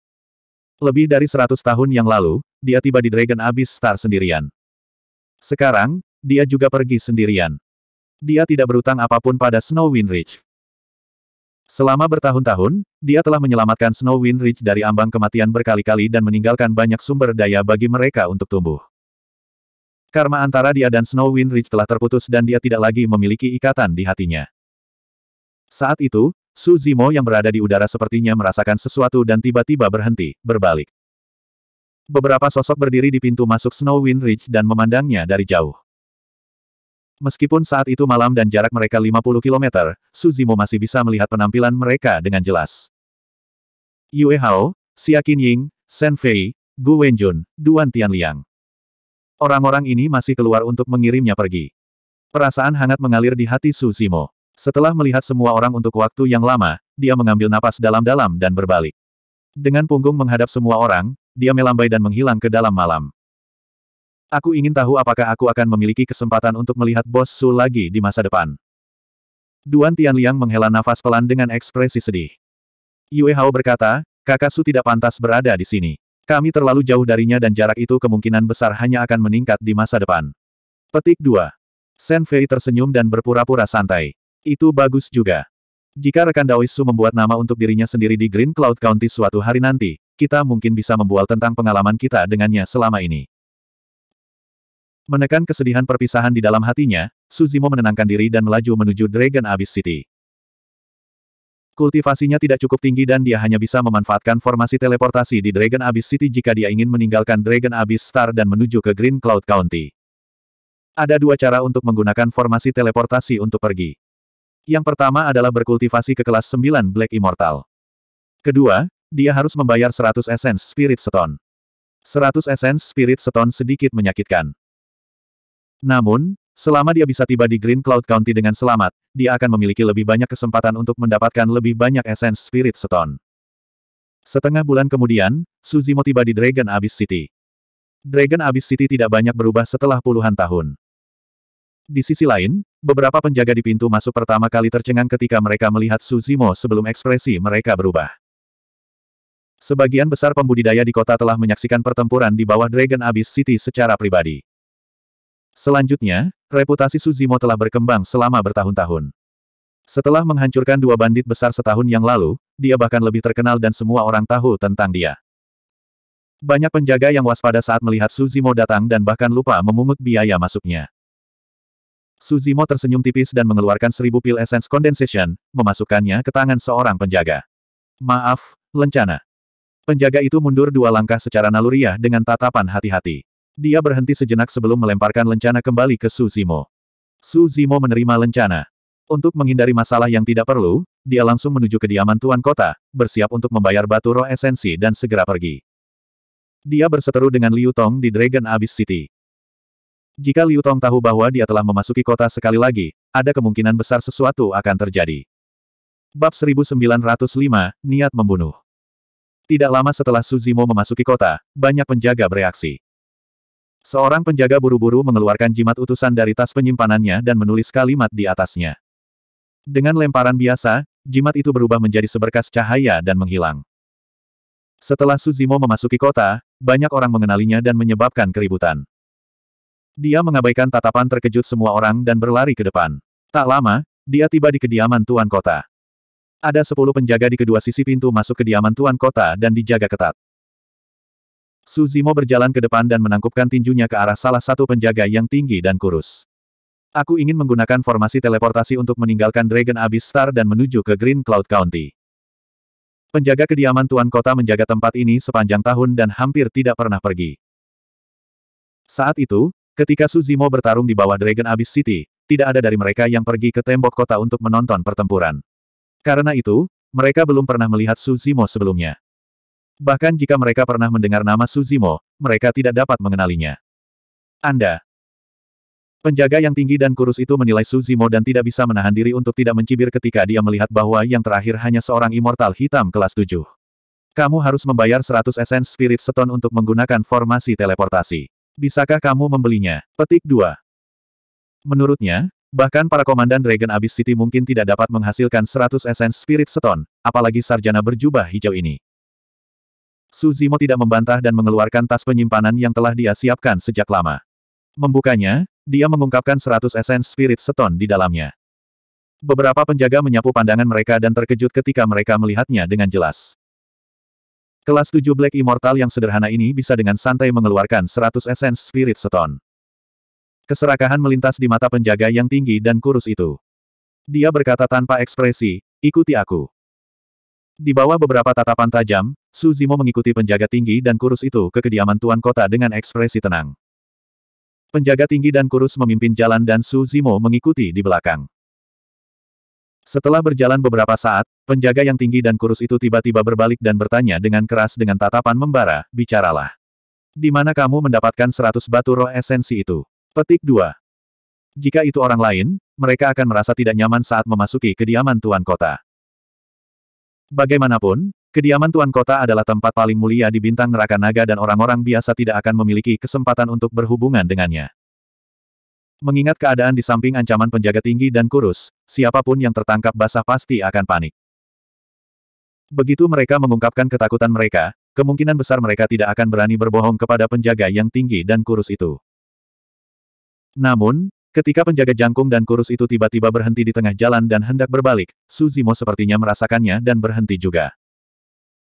Lebih dari seratus tahun yang lalu, dia tiba di Dragon Abyss Star sendirian. Sekarang, dia juga pergi sendirian. Dia tidak berutang apapun pada Snow Windridge. Selama bertahun-tahun, dia telah menyelamatkan Snow Wind Ridge dari ambang kematian berkali-kali dan meninggalkan banyak sumber daya bagi mereka untuk tumbuh. Karma antara dia dan Snow Wind Ridge telah terputus dan dia tidak lagi memiliki ikatan di hatinya. Saat itu, Su Zimo yang berada di udara sepertinya merasakan sesuatu dan tiba-tiba berhenti, berbalik. Beberapa sosok berdiri di pintu masuk Snow Wind Ridge dan memandangnya dari jauh. Meskipun saat itu malam dan jarak mereka 50 km, Suzimo masih bisa melihat penampilan mereka dengan jelas. Yue Hao, Xia Qinying, Shen Fei, Gu Wenjun, Duan Tianliang. Orang-orang ini masih keluar untuk mengirimnya pergi. Perasaan hangat mengalir di hati Suzimo. Setelah melihat semua orang untuk waktu yang lama, dia mengambil napas dalam-dalam dan berbalik. Dengan punggung menghadap semua orang, dia melambai dan menghilang ke dalam malam. Aku ingin tahu apakah aku akan memiliki kesempatan untuk melihat Bos Su lagi di masa depan. Duan Tianliang menghela nafas pelan dengan ekspresi sedih. Yue Hao berkata, kakak Su tidak pantas berada di sini. Kami terlalu jauh darinya dan jarak itu kemungkinan besar hanya akan meningkat di masa depan. Petik 2. Shen Fei tersenyum dan berpura-pura santai. Itu bagus juga. Jika rekan Daois Su membuat nama untuk dirinya sendiri di Green Cloud County suatu hari nanti, kita mungkin bisa membual tentang pengalaman kita dengannya selama ini. Menekan kesedihan perpisahan di dalam hatinya, Suzimo menenangkan diri dan melaju menuju Dragon Abyss City. Kultivasinya tidak cukup tinggi dan dia hanya bisa memanfaatkan formasi teleportasi di Dragon Abyss City jika dia ingin meninggalkan Dragon Abyss Star dan menuju ke Green Cloud County. Ada dua cara untuk menggunakan formasi teleportasi untuk pergi. Yang pertama adalah berkultivasi ke kelas 9 Black Immortal. Kedua, dia harus membayar 100 Essence Spirit Stone. 100 Essence Spirit Stone sedikit menyakitkan. Namun, selama dia bisa tiba di Green Cloud County dengan selamat, dia akan memiliki lebih banyak kesempatan untuk mendapatkan lebih banyak Essence Spirit Stone. Setengah bulan kemudian, Suzimo tiba di Dragon Abyss City. Dragon Abyss City tidak banyak berubah setelah puluhan tahun. Di sisi lain, beberapa penjaga di pintu masuk pertama kali tercengang ketika mereka melihat Suzimo sebelum ekspresi mereka berubah. Sebagian besar pembudidaya di kota telah menyaksikan pertempuran di bawah Dragon Abyss City secara pribadi. Selanjutnya, reputasi Suzimo telah berkembang selama bertahun-tahun. Setelah menghancurkan dua bandit besar setahun yang lalu, dia bahkan lebih terkenal dan semua orang tahu tentang dia. Banyak penjaga yang waspada saat melihat Suzimo datang dan bahkan lupa memungut biaya masuknya. Suzimo tersenyum tipis dan mengeluarkan seribu pil essence condensation, memasukkannya ke tangan seorang penjaga. Maaf, lencana. Penjaga itu mundur dua langkah secara naluriah dengan tatapan hati-hati. Dia berhenti sejenak sebelum melemparkan lencana kembali ke Suzimo. Suzimo menerima lencana. Untuk menghindari masalah yang tidak perlu, dia langsung menuju kediaman Tuan Kota, bersiap untuk membayar batu roh esensi dan segera pergi. Dia berseteru dengan Liu Tong di Dragon Abyss City. Jika Liu Tong tahu bahwa dia telah memasuki kota sekali lagi, ada kemungkinan besar sesuatu akan terjadi. Bab 1905, Niat Membunuh Tidak lama setelah Suzimo memasuki kota, banyak penjaga bereaksi. Seorang penjaga buru-buru mengeluarkan jimat utusan dari tas penyimpanannya dan menulis kalimat di atasnya. Dengan lemparan biasa, jimat itu berubah menjadi seberkas cahaya dan menghilang. Setelah Suzimo memasuki kota, banyak orang mengenalinya dan menyebabkan keributan. Dia mengabaikan tatapan terkejut semua orang dan berlari ke depan. Tak lama, dia tiba di kediaman tuan kota. Ada sepuluh penjaga di kedua sisi pintu masuk kediaman tuan kota dan dijaga ketat. Suzimo berjalan ke depan dan menangkupkan tinjunya ke arah salah satu penjaga yang tinggi dan kurus. Aku ingin menggunakan formasi teleportasi untuk meninggalkan Dragon Abyss Star dan menuju ke Green Cloud County. Penjaga kediaman Tuan Kota menjaga tempat ini sepanjang tahun dan hampir tidak pernah pergi. Saat itu, ketika Suzimo bertarung di bawah Dragon Abyss City, tidak ada dari mereka yang pergi ke tembok kota untuk menonton pertempuran. Karena itu, mereka belum pernah melihat Suzimo sebelumnya. Bahkan jika mereka pernah mendengar nama Suzimo, mereka tidak dapat mengenalinya. Anda. Penjaga yang tinggi dan kurus itu menilai Suzimo dan tidak bisa menahan diri untuk tidak mencibir ketika dia melihat bahwa yang terakhir hanya seorang immortal hitam kelas 7. Kamu harus membayar 100 essence spirit stone untuk menggunakan formasi teleportasi. Bisakah kamu membelinya? Petik 2. Menurutnya, bahkan para komandan Dragon Abyss City mungkin tidak dapat menghasilkan 100 essence spirit stone, apalagi sarjana berjubah hijau ini. Su Zimo tidak membantah dan mengeluarkan tas penyimpanan yang telah dia siapkan sejak lama. Membukanya, dia mengungkapkan 100 esens spirit seton di dalamnya. Beberapa penjaga menyapu pandangan mereka dan terkejut ketika mereka melihatnya dengan jelas. Kelas 7 Black Immortal yang sederhana ini bisa dengan santai mengeluarkan 100 esens spirit seton. Keserakahan melintas di mata penjaga yang tinggi dan kurus itu. Dia berkata tanpa ekspresi, ikuti aku. Di bawah beberapa tatapan tajam, Su Zimo mengikuti penjaga tinggi dan kurus itu ke kediaman tuan kota dengan ekspresi tenang. Penjaga tinggi dan kurus memimpin jalan dan Su Zimo mengikuti di belakang. Setelah berjalan beberapa saat, penjaga yang tinggi dan kurus itu tiba-tiba berbalik dan bertanya dengan keras dengan tatapan membara, bicaralah. Di mana kamu mendapatkan seratus batu roh esensi itu? Petik 2. Jika itu orang lain, mereka akan merasa tidak nyaman saat memasuki kediaman tuan kota. Bagaimanapun, kediaman Tuan Kota adalah tempat paling mulia di bintang neraka naga dan orang-orang biasa tidak akan memiliki kesempatan untuk berhubungan dengannya. Mengingat keadaan di samping ancaman penjaga tinggi dan kurus, siapapun yang tertangkap basah pasti akan panik. Begitu mereka mengungkapkan ketakutan mereka, kemungkinan besar mereka tidak akan berani berbohong kepada penjaga yang tinggi dan kurus itu. Namun, Ketika penjaga jangkung dan kurus itu tiba-tiba berhenti di tengah jalan dan hendak berbalik, Suzimo sepertinya merasakannya dan berhenti juga.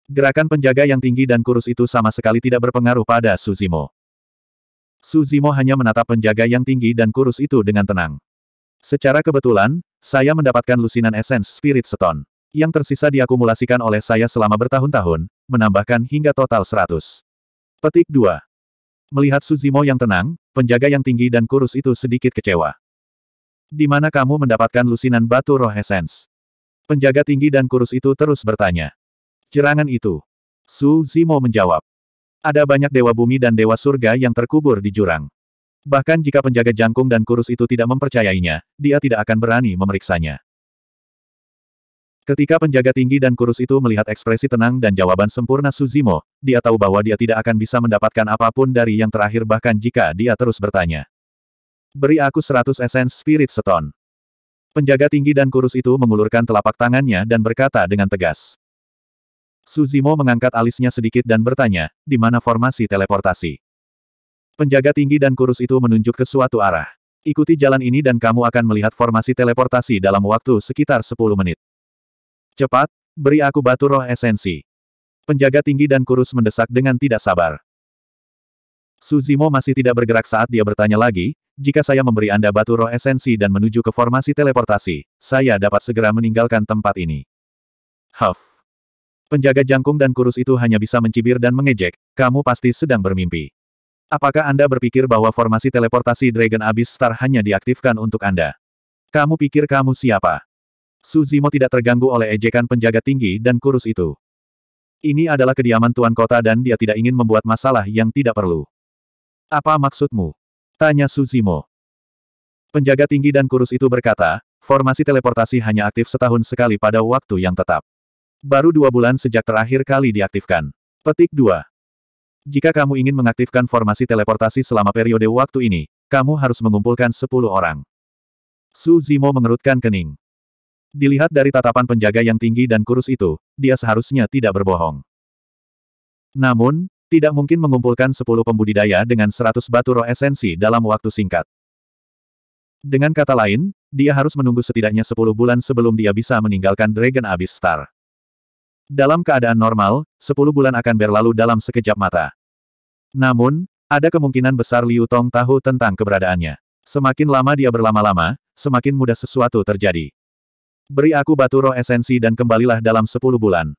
Gerakan penjaga yang tinggi dan kurus itu sama sekali tidak berpengaruh pada Suzimo. Suzimo hanya menatap penjaga yang tinggi dan kurus itu dengan tenang. Secara kebetulan, saya mendapatkan lusinan esens spirit stone. Yang tersisa diakumulasikan oleh saya selama bertahun-tahun, menambahkan hingga total 100. Petik 2. Melihat Suzimo yang tenang, penjaga yang tinggi dan kurus itu sedikit kecewa. Di mana kamu mendapatkan lusinan batu roh esens? Penjaga tinggi dan kurus itu terus bertanya. Jerangan itu. Su Zimo menjawab. Ada banyak dewa bumi dan dewa surga yang terkubur di jurang. Bahkan jika penjaga jangkung dan kurus itu tidak mempercayainya, dia tidak akan berani memeriksanya. Ketika penjaga tinggi dan kurus itu melihat ekspresi tenang dan jawaban sempurna Suzimo, dia tahu bahwa dia tidak akan bisa mendapatkan apapun dari yang terakhir bahkan jika dia terus bertanya. Beri aku 100 esens spirit seton. Penjaga tinggi dan kurus itu mengulurkan telapak tangannya dan berkata dengan tegas. Suzimo mengangkat alisnya sedikit dan bertanya, di mana formasi teleportasi? Penjaga tinggi dan kurus itu menunjuk ke suatu arah. Ikuti jalan ini dan kamu akan melihat formasi teleportasi dalam waktu sekitar 10 menit. Cepat, beri aku batu roh esensi. Penjaga tinggi dan kurus mendesak dengan tidak sabar. Suzimo masih tidak bergerak saat dia bertanya lagi, jika saya memberi Anda batu roh esensi dan menuju ke formasi teleportasi, saya dapat segera meninggalkan tempat ini. Huff. Penjaga jangkung dan kurus itu hanya bisa mencibir dan mengejek, kamu pasti sedang bermimpi. Apakah Anda berpikir bahwa formasi teleportasi Dragon Abyss Star hanya diaktifkan untuk Anda? Kamu pikir kamu siapa? Suzimo tidak terganggu oleh ejekan penjaga tinggi dan kurus itu. Ini adalah kediaman tuan kota dan dia tidak ingin membuat masalah yang tidak perlu. Apa maksudmu? Tanya Suzimo. Penjaga tinggi dan kurus itu berkata, formasi teleportasi hanya aktif setahun sekali pada waktu yang tetap. Baru dua bulan sejak terakhir kali diaktifkan. Petik 2. Jika kamu ingin mengaktifkan formasi teleportasi selama periode waktu ini, kamu harus mengumpulkan 10 orang. Suzimo mengerutkan kening. Dilihat dari tatapan penjaga yang tinggi dan kurus itu, dia seharusnya tidak berbohong. Namun, tidak mungkin mengumpulkan 10 pembudidaya dengan 100 batu roh esensi dalam waktu singkat. Dengan kata lain, dia harus menunggu setidaknya 10 bulan sebelum dia bisa meninggalkan Dragon Abyss Star. Dalam keadaan normal, 10 bulan akan berlalu dalam sekejap mata. Namun, ada kemungkinan besar Liu Tong tahu tentang keberadaannya. Semakin lama dia berlama-lama, semakin mudah sesuatu terjadi. Beri aku batu roh esensi dan kembalilah dalam sepuluh bulan.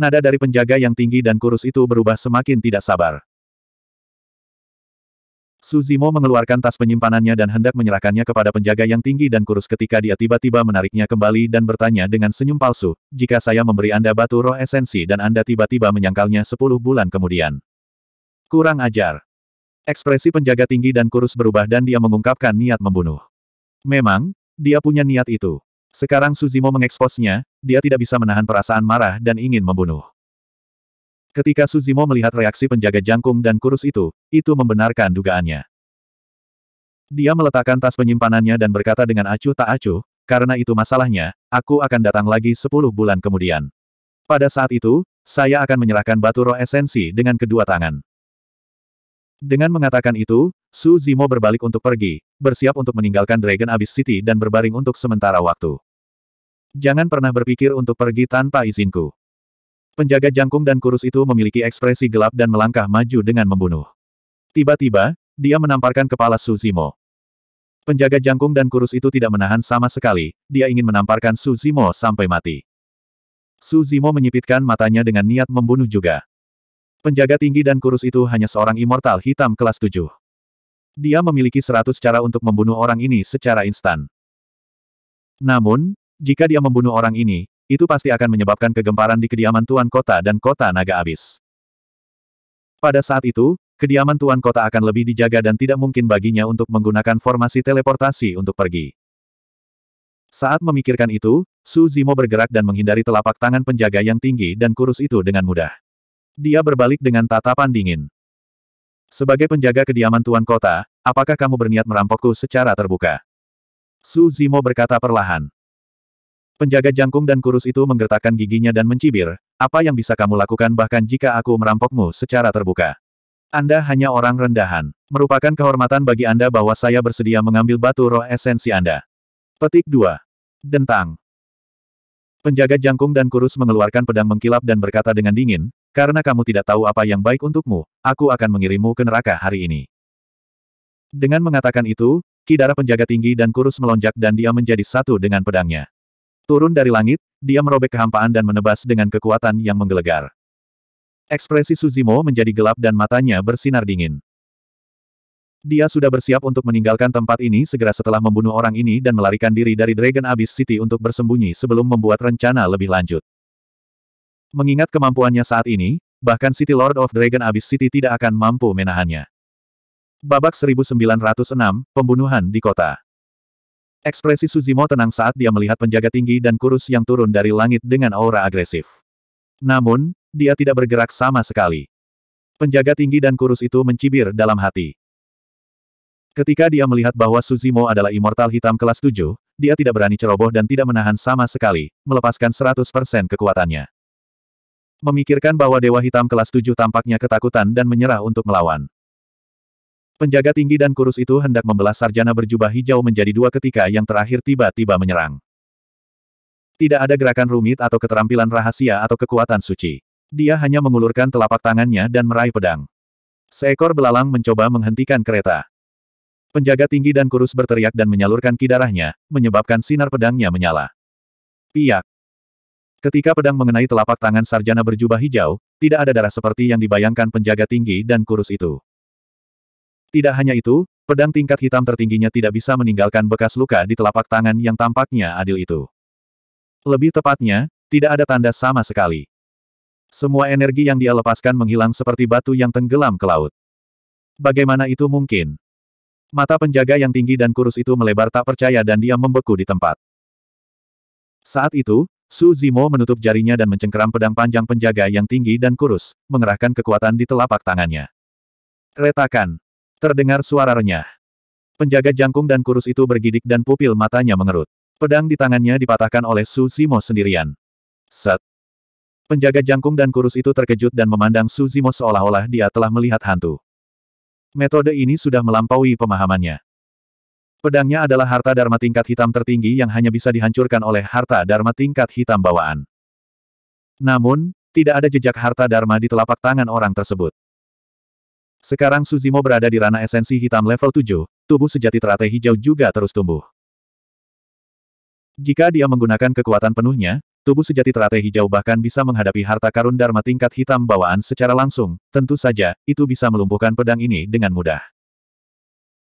Nada dari penjaga yang tinggi dan kurus itu berubah semakin tidak sabar. Suzimo mengeluarkan tas penyimpanannya dan hendak menyerahkannya kepada penjaga yang tinggi dan kurus ketika dia tiba-tiba menariknya kembali dan bertanya dengan senyum palsu, jika saya memberi Anda batu roh esensi dan Anda tiba-tiba menyangkalnya sepuluh bulan kemudian. Kurang ajar. Ekspresi penjaga tinggi dan kurus berubah dan dia mengungkapkan niat membunuh. Memang, dia punya niat itu. Sekarang Suzimo mengeksposnya, dia tidak bisa menahan perasaan marah dan ingin membunuh. Ketika Suzimo melihat reaksi penjaga jangkung dan kurus itu, itu membenarkan dugaannya. Dia meletakkan tas penyimpanannya dan berkata dengan acuh tak acuh, karena itu masalahnya, aku akan datang lagi sepuluh bulan kemudian. Pada saat itu, saya akan menyerahkan batu roh esensi dengan kedua tangan. Dengan mengatakan itu, Su Zimo berbalik untuk pergi, bersiap untuk meninggalkan Dragon Abyss City dan berbaring untuk sementara waktu. Jangan pernah berpikir untuk pergi tanpa izinku. Penjaga jangkung dan kurus itu memiliki ekspresi gelap dan melangkah maju dengan membunuh. Tiba-tiba, dia menamparkan kepala Su Zimo. Penjaga jangkung dan kurus itu tidak menahan sama sekali, dia ingin menamparkan Su Zimo sampai mati. Su Zimo menyipitkan matanya dengan niat membunuh juga. Penjaga tinggi dan kurus itu hanya seorang immortal hitam kelas 7. Dia memiliki seratus cara untuk membunuh orang ini secara instan. Namun, jika dia membunuh orang ini, itu pasti akan menyebabkan kegemparan di kediaman Tuan Kota dan Kota Naga Abis. Pada saat itu, kediaman Tuan Kota akan lebih dijaga dan tidak mungkin baginya untuk menggunakan formasi teleportasi untuk pergi. Saat memikirkan itu, Su Zimo bergerak dan menghindari telapak tangan penjaga yang tinggi dan kurus itu dengan mudah. Dia berbalik dengan tatapan dingin. Sebagai penjaga kediaman Tuan Kota, apakah kamu berniat merampokku secara terbuka? Su Zimo berkata perlahan. Penjaga jangkung dan kurus itu menggertakkan giginya dan mencibir, apa yang bisa kamu lakukan bahkan jika aku merampokmu secara terbuka? Anda hanya orang rendahan. Merupakan kehormatan bagi Anda bahwa saya bersedia mengambil batu roh esensi Anda. Petik 2. Dentang. Penjaga jangkung dan kurus mengeluarkan pedang mengkilap dan berkata dengan dingin, karena kamu tidak tahu apa yang baik untukmu, aku akan mengirimmu ke neraka hari ini. Dengan mengatakan itu, Kidara penjaga tinggi dan kurus melonjak dan dia menjadi satu dengan pedangnya. Turun dari langit, dia merobek kehampaan dan menebas dengan kekuatan yang menggelegar. Ekspresi Suzimo menjadi gelap dan matanya bersinar dingin. Dia sudah bersiap untuk meninggalkan tempat ini segera setelah membunuh orang ini dan melarikan diri dari Dragon Abyss City untuk bersembunyi sebelum membuat rencana lebih lanjut. Mengingat kemampuannya saat ini, bahkan City Lord of Dragon Abyss City tidak akan mampu menahannya. Babak 1906, Pembunuhan di Kota Ekspresi Suzimo tenang saat dia melihat penjaga tinggi dan kurus yang turun dari langit dengan aura agresif. Namun, dia tidak bergerak sama sekali. Penjaga tinggi dan kurus itu mencibir dalam hati. Ketika dia melihat bahwa Suzimo adalah immortal hitam kelas 7, dia tidak berani ceroboh dan tidak menahan sama sekali, melepaskan 100% kekuatannya. Memikirkan bahwa Dewa Hitam kelas tujuh tampaknya ketakutan dan menyerah untuk melawan. Penjaga tinggi dan kurus itu hendak membelah sarjana berjubah hijau menjadi dua ketika yang terakhir tiba-tiba menyerang. Tidak ada gerakan rumit atau keterampilan rahasia atau kekuatan suci. Dia hanya mengulurkan telapak tangannya dan meraih pedang. Seekor belalang mencoba menghentikan kereta. Penjaga tinggi dan kurus berteriak dan menyalurkan kidarahnya, menyebabkan sinar pedangnya menyala. Piak! Ketika pedang mengenai telapak tangan sarjana berjubah hijau, tidak ada darah seperti yang dibayangkan penjaga tinggi dan kurus itu. Tidak hanya itu, pedang tingkat hitam tertingginya tidak bisa meninggalkan bekas luka di telapak tangan yang tampaknya adil itu. Lebih tepatnya, tidak ada tanda sama sekali. Semua energi yang dia lepaskan menghilang seperti batu yang tenggelam ke laut. Bagaimana itu mungkin? Mata penjaga yang tinggi dan kurus itu melebar tak percaya dan dia membeku di tempat. Saat itu, Su Zimo menutup jarinya dan mencengkeram pedang panjang penjaga yang tinggi dan kurus, mengerahkan kekuatan di telapak tangannya. Retakan. Terdengar suara renyah. Penjaga jangkung dan kurus itu bergidik dan pupil matanya mengerut. Pedang di tangannya dipatahkan oleh Su Zimo sendirian. Set. Penjaga jangkung dan kurus itu terkejut dan memandang Su Zimo seolah-olah dia telah melihat hantu. Metode ini sudah melampaui pemahamannya. Pedangnya adalah harta dharma tingkat hitam tertinggi yang hanya bisa dihancurkan oleh harta dharma tingkat hitam bawaan. Namun, tidak ada jejak harta dharma di telapak tangan orang tersebut. Sekarang Suzimo berada di ranah esensi hitam level 7, tubuh sejati teratai hijau juga terus tumbuh. Jika dia menggunakan kekuatan penuhnya, tubuh sejati teratai hijau bahkan bisa menghadapi harta karun dharma tingkat hitam bawaan secara langsung, tentu saja, itu bisa melumpuhkan pedang ini dengan mudah.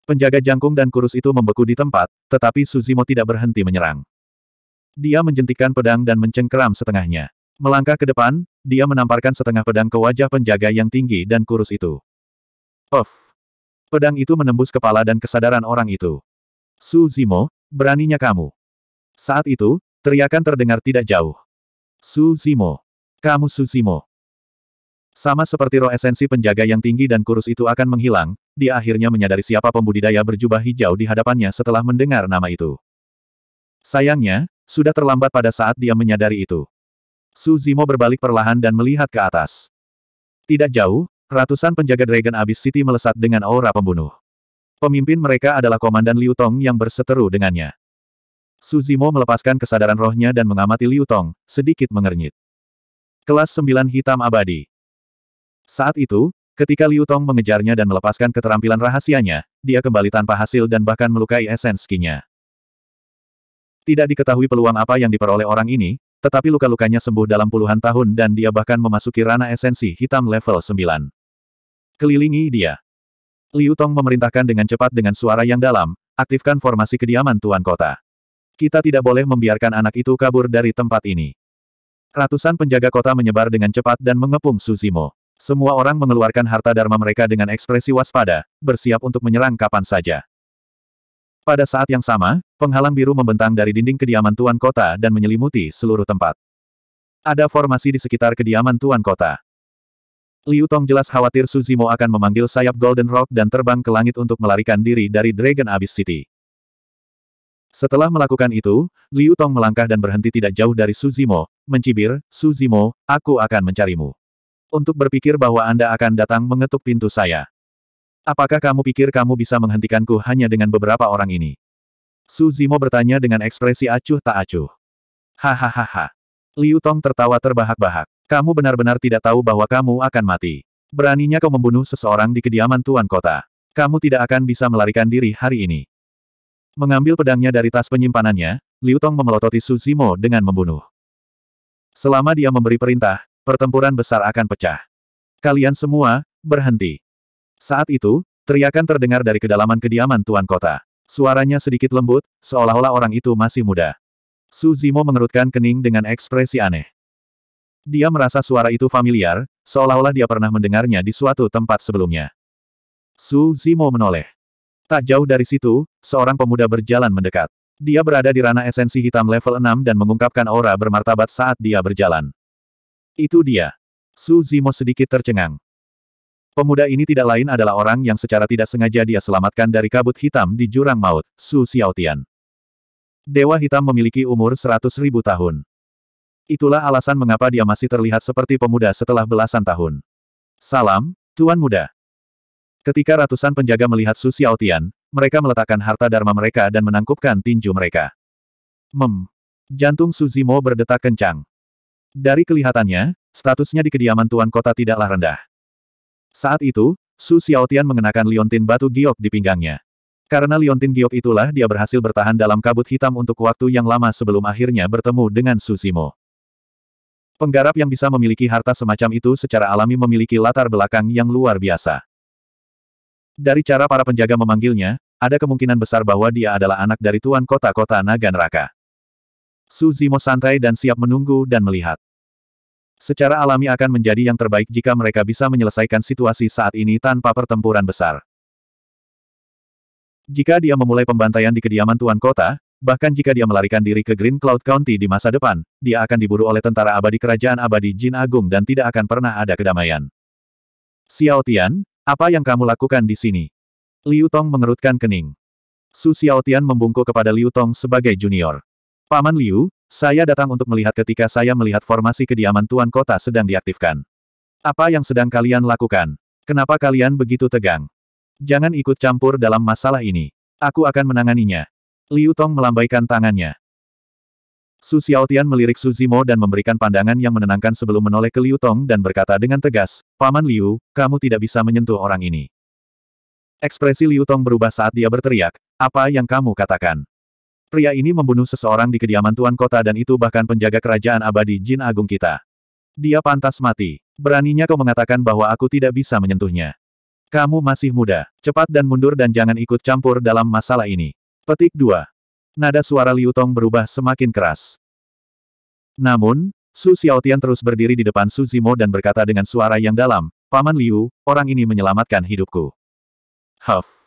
Penjaga jangkung dan kurus itu membeku di tempat, tetapi Suzimo tidak berhenti menyerang. Dia menjentikan pedang dan mencengkeram setengahnya. Melangkah ke depan, dia menamparkan setengah pedang ke wajah penjaga yang tinggi dan kurus itu. Of! Pedang itu menembus kepala dan kesadaran orang itu. Suzimo, beraninya kamu. Saat itu, teriakan terdengar tidak jauh. Suzimo! Kamu Suzimo! Sama seperti roh esensi penjaga yang tinggi dan kurus itu akan menghilang, dia akhirnya menyadari siapa pembudidaya berjubah hijau di hadapannya setelah mendengar nama itu. Sayangnya, sudah terlambat pada saat dia menyadari itu. Su Zimo berbalik perlahan dan melihat ke atas. Tidak jauh, ratusan penjaga Dragon Abyss City melesat dengan aura pembunuh. Pemimpin mereka adalah Komandan Liu Tong yang berseteru dengannya. Su Zimo melepaskan kesadaran rohnya dan mengamati Liu Tong, sedikit mengernyit. Kelas 9 Hitam Abadi saat itu, ketika Liu Tong mengejarnya dan melepaskan keterampilan rahasianya, dia kembali tanpa hasil dan bahkan melukai esenskinya. Tidak diketahui peluang apa yang diperoleh orang ini, tetapi luka-lukanya sembuh dalam puluhan tahun dan dia bahkan memasuki ranah esensi hitam level 9. Kelilingi dia. Liu Tong memerintahkan dengan cepat dengan suara yang dalam, aktifkan formasi kediaman Tuan Kota. Kita tidak boleh membiarkan anak itu kabur dari tempat ini. Ratusan penjaga kota menyebar dengan cepat dan mengepung Suzimo. Semua orang mengeluarkan harta dharma mereka dengan ekspresi waspada, bersiap untuk menyerang kapan saja. Pada saat yang sama, penghalang biru membentang dari dinding kediaman Tuan Kota dan menyelimuti seluruh tempat. Ada formasi di sekitar kediaman Tuan Kota. Liu Tong jelas khawatir Suzimo akan memanggil sayap Golden Rock dan terbang ke langit untuk melarikan diri dari Dragon Abyss City. Setelah melakukan itu, Liu Tong melangkah dan berhenti tidak jauh dari Suzimo, mencibir, Suzimo, aku akan mencarimu untuk berpikir bahwa Anda akan datang mengetuk pintu saya. Apakah kamu pikir kamu bisa menghentikanku hanya dengan beberapa orang ini? Su Zimo bertanya dengan ekspresi acuh tak acuh. Hahaha. Liu Tong tertawa terbahak-bahak. Kamu benar-benar tidak tahu bahwa kamu akan mati. Beraninya kau membunuh seseorang di kediaman Tuan Kota. Kamu tidak akan bisa melarikan diri hari ini. Mengambil pedangnya dari tas penyimpanannya, Liu Tong memelototi Su Zimo dengan membunuh. Selama dia memberi perintah, Pertempuran besar akan pecah. Kalian semua, berhenti. Saat itu, teriakan terdengar dari kedalaman kediaman Tuan Kota. Suaranya sedikit lembut, seolah-olah orang itu masih muda. Su Zimo mengerutkan kening dengan ekspresi aneh. Dia merasa suara itu familiar, seolah-olah dia pernah mendengarnya di suatu tempat sebelumnya. Su Zimo menoleh. Tak jauh dari situ, seorang pemuda berjalan mendekat. Dia berada di ranah esensi hitam level 6 dan mengungkapkan aura bermartabat saat dia berjalan. Itu dia. Su Zimo sedikit tercengang. Pemuda ini tidak lain adalah orang yang secara tidak sengaja dia selamatkan dari kabut hitam di jurang maut, Su Xiaotian. Dewa Hitam memiliki umur seratus ribu tahun. Itulah alasan mengapa dia masih terlihat seperti pemuda setelah belasan tahun. Salam, Tuan Muda. Ketika ratusan penjaga melihat Su Xiaotian, mereka meletakkan harta dharma mereka dan menangkupkan tinju mereka. Mem. Jantung Zimo berdetak kencang. Dari kelihatannya, statusnya di kediaman tuan kota tidaklah rendah. Saat itu, Su Xiaotian mengenakan liontin batu giok di pinggangnya. Karena liontin giok itulah dia berhasil bertahan dalam kabut hitam untuk waktu yang lama sebelum akhirnya bertemu dengan Su Simo. Penggarap yang bisa memiliki harta semacam itu secara alami memiliki latar belakang yang luar biasa. Dari cara para penjaga memanggilnya, ada kemungkinan besar bahwa dia adalah anak dari tuan kota-kota naga neraka. Su Zimo santai dan siap menunggu dan melihat. Secara alami akan menjadi yang terbaik jika mereka bisa menyelesaikan situasi saat ini tanpa pertempuran besar. Jika dia memulai pembantaian di kediaman Tuan Kota, bahkan jika dia melarikan diri ke Green Cloud County di masa depan, dia akan diburu oleh tentara abadi kerajaan abadi Jin Agung dan tidak akan pernah ada kedamaian. Xiao Tian, apa yang kamu lakukan di sini? Liu Tong mengerutkan kening. Su Xiaotian membungkuk kepada Liu Tong sebagai junior. Paman Liu, saya datang untuk melihat ketika saya melihat formasi kediaman Tuan Kota sedang diaktifkan. Apa yang sedang kalian lakukan? Kenapa kalian begitu tegang? Jangan ikut campur dalam masalah ini. Aku akan menanganinya. Liu Tong melambaikan tangannya. Su Xiaotian melirik Su Zimo dan memberikan pandangan yang menenangkan sebelum menoleh ke Liu Tong dan berkata dengan tegas, Paman Liu, kamu tidak bisa menyentuh orang ini. Ekspresi Liu Tong berubah saat dia berteriak, apa yang kamu katakan? Pria ini membunuh seseorang di kediaman tuan kota dan itu bahkan penjaga kerajaan abadi jin agung kita. Dia pantas mati. Beraninya kau mengatakan bahwa aku tidak bisa menyentuhnya. Kamu masih muda, cepat dan mundur dan jangan ikut campur dalam masalah ini. Petik 2. Nada suara Liu Tong berubah semakin keras. Namun, Su Xiaotian terus berdiri di depan Su Zimo dan berkata dengan suara yang dalam, Paman Liu, orang ini menyelamatkan hidupku. Huff.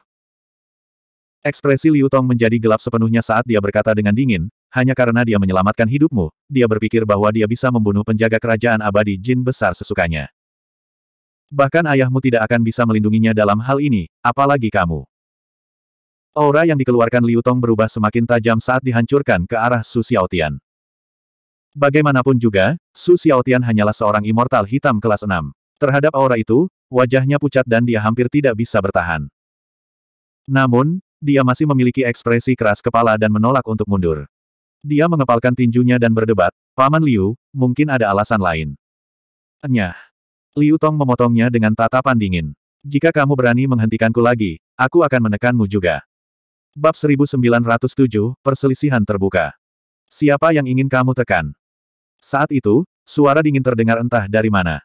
Ekspresi Liu Tong menjadi gelap sepenuhnya saat dia berkata dengan dingin, hanya karena dia menyelamatkan hidupmu, dia berpikir bahwa dia bisa membunuh penjaga kerajaan abadi jin besar sesukanya. Bahkan ayahmu tidak akan bisa melindunginya dalam hal ini, apalagi kamu. Aura yang dikeluarkan Liu Tong berubah semakin tajam saat dihancurkan ke arah Su Xiaotian. Bagaimanapun juga, Su Xiaotian hanyalah seorang immortal hitam kelas 6. Terhadap aura itu, wajahnya pucat dan dia hampir tidak bisa bertahan. Namun, dia masih memiliki ekspresi keras kepala dan menolak untuk mundur. Dia mengepalkan tinjunya dan berdebat, Paman Liu, mungkin ada alasan lain. Enyah. Liu Tong memotongnya dengan tatapan dingin. Jika kamu berani menghentikanku lagi, aku akan menekanmu juga. Bab 1907, Perselisihan Terbuka. Siapa yang ingin kamu tekan? Saat itu, suara dingin terdengar entah dari mana.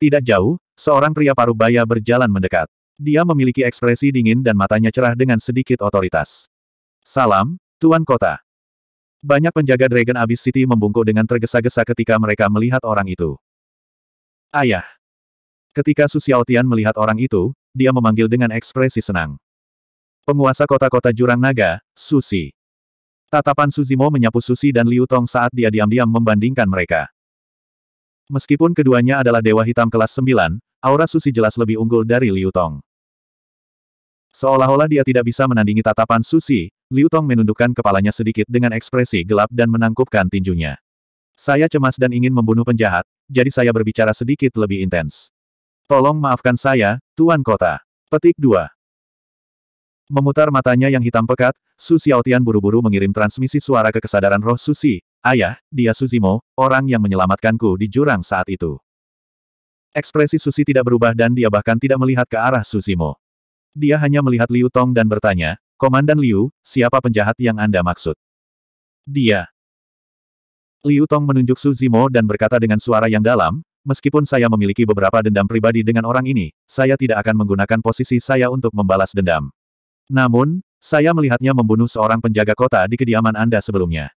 Tidak jauh, seorang pria paruh baya berjalan mendekat. Dia memiliki ekspresi dingin dan matanya cerah dengan sedikit otoritas. Salam, Tuan Kota. Banyak penjaga Dragon Abyss City membungkuk dengan tergesa-gesa ketika mereka melihat orang itu. Ayah. Ketika Su Xiaotian melihat orang itu, dia memanggil dengan ekspresi senang. Penguasa kota-kota Jurang Naga, Susi. Tatapan Suzimo menyapu Susi dan Liu Tong saat dia diam-diam membandingkan mereka. Meskipun keduanya adalah Dewa Hitam kelas 9, aura Susi jelas lebih unggul dari Liu Tong. Seolah-olah dia tidak bisa menandingi tatapan Susi, Liu Tong menundukkan kepalanya sedikit dengan ekspresi gelap dan menangkupkan tinjunya. Saya cemas dan ingin membunuh penjahat, jadi saya berbicara sedikit lebih intens. Tolong maafkan saya, Tuan Kota. Petik 2. Memutar matanya yang hitam pekat, Su Xiaotian buru-buru mengirim transmisi suara ke kesadaran roh Susi, Ayah, dia Suzimo, orang yang menyelamatkanku di jurang saat itu. Ekspresi Susi tidak berubah dan dia bahkan tidak melihat ke arah Susimo. Dia hanya melihat Liu Tong dan bertanya, Komandan Liu, siapa penjahat yang Anda maksud? Dia. Liu Tong menunjuk Susimo dan berkata dengan suara yang dalam, meskipun saya memiliki beberapa dendam pribadi dengan orang ini, saya tidak akan menggunakan posisi saya untuk membalas dendam. Namun, saya melihatnya membunuh seorang penjaga kota di kediaman Anda sebelumnya.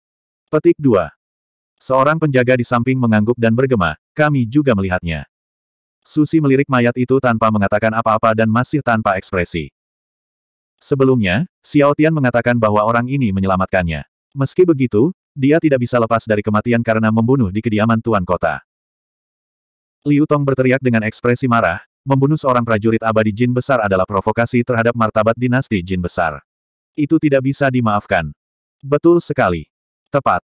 Petik 2. Seorang penjaga di samping mengangguk dan bergema, kami juga melihatnya. Susi melirik mayat itu tanpa mengatakan apa-apa dan masih tanpa ekspresi. Sebelumnya, Xiao Tian mengatakan bahwa orang ini menyelamatkannya. Meski begitu, dia tidak bisa lepas dari kematian karena membunuh di kediaman Tuan Kota. Liu Tong berteriak dengan ekspresi marah, membunuh seorang prajurit abadi jin besar adalah provokasi terhadap martabat dinasti jin besar. Itu tidak bisa dimaafkan. Betul sekali. Tepat.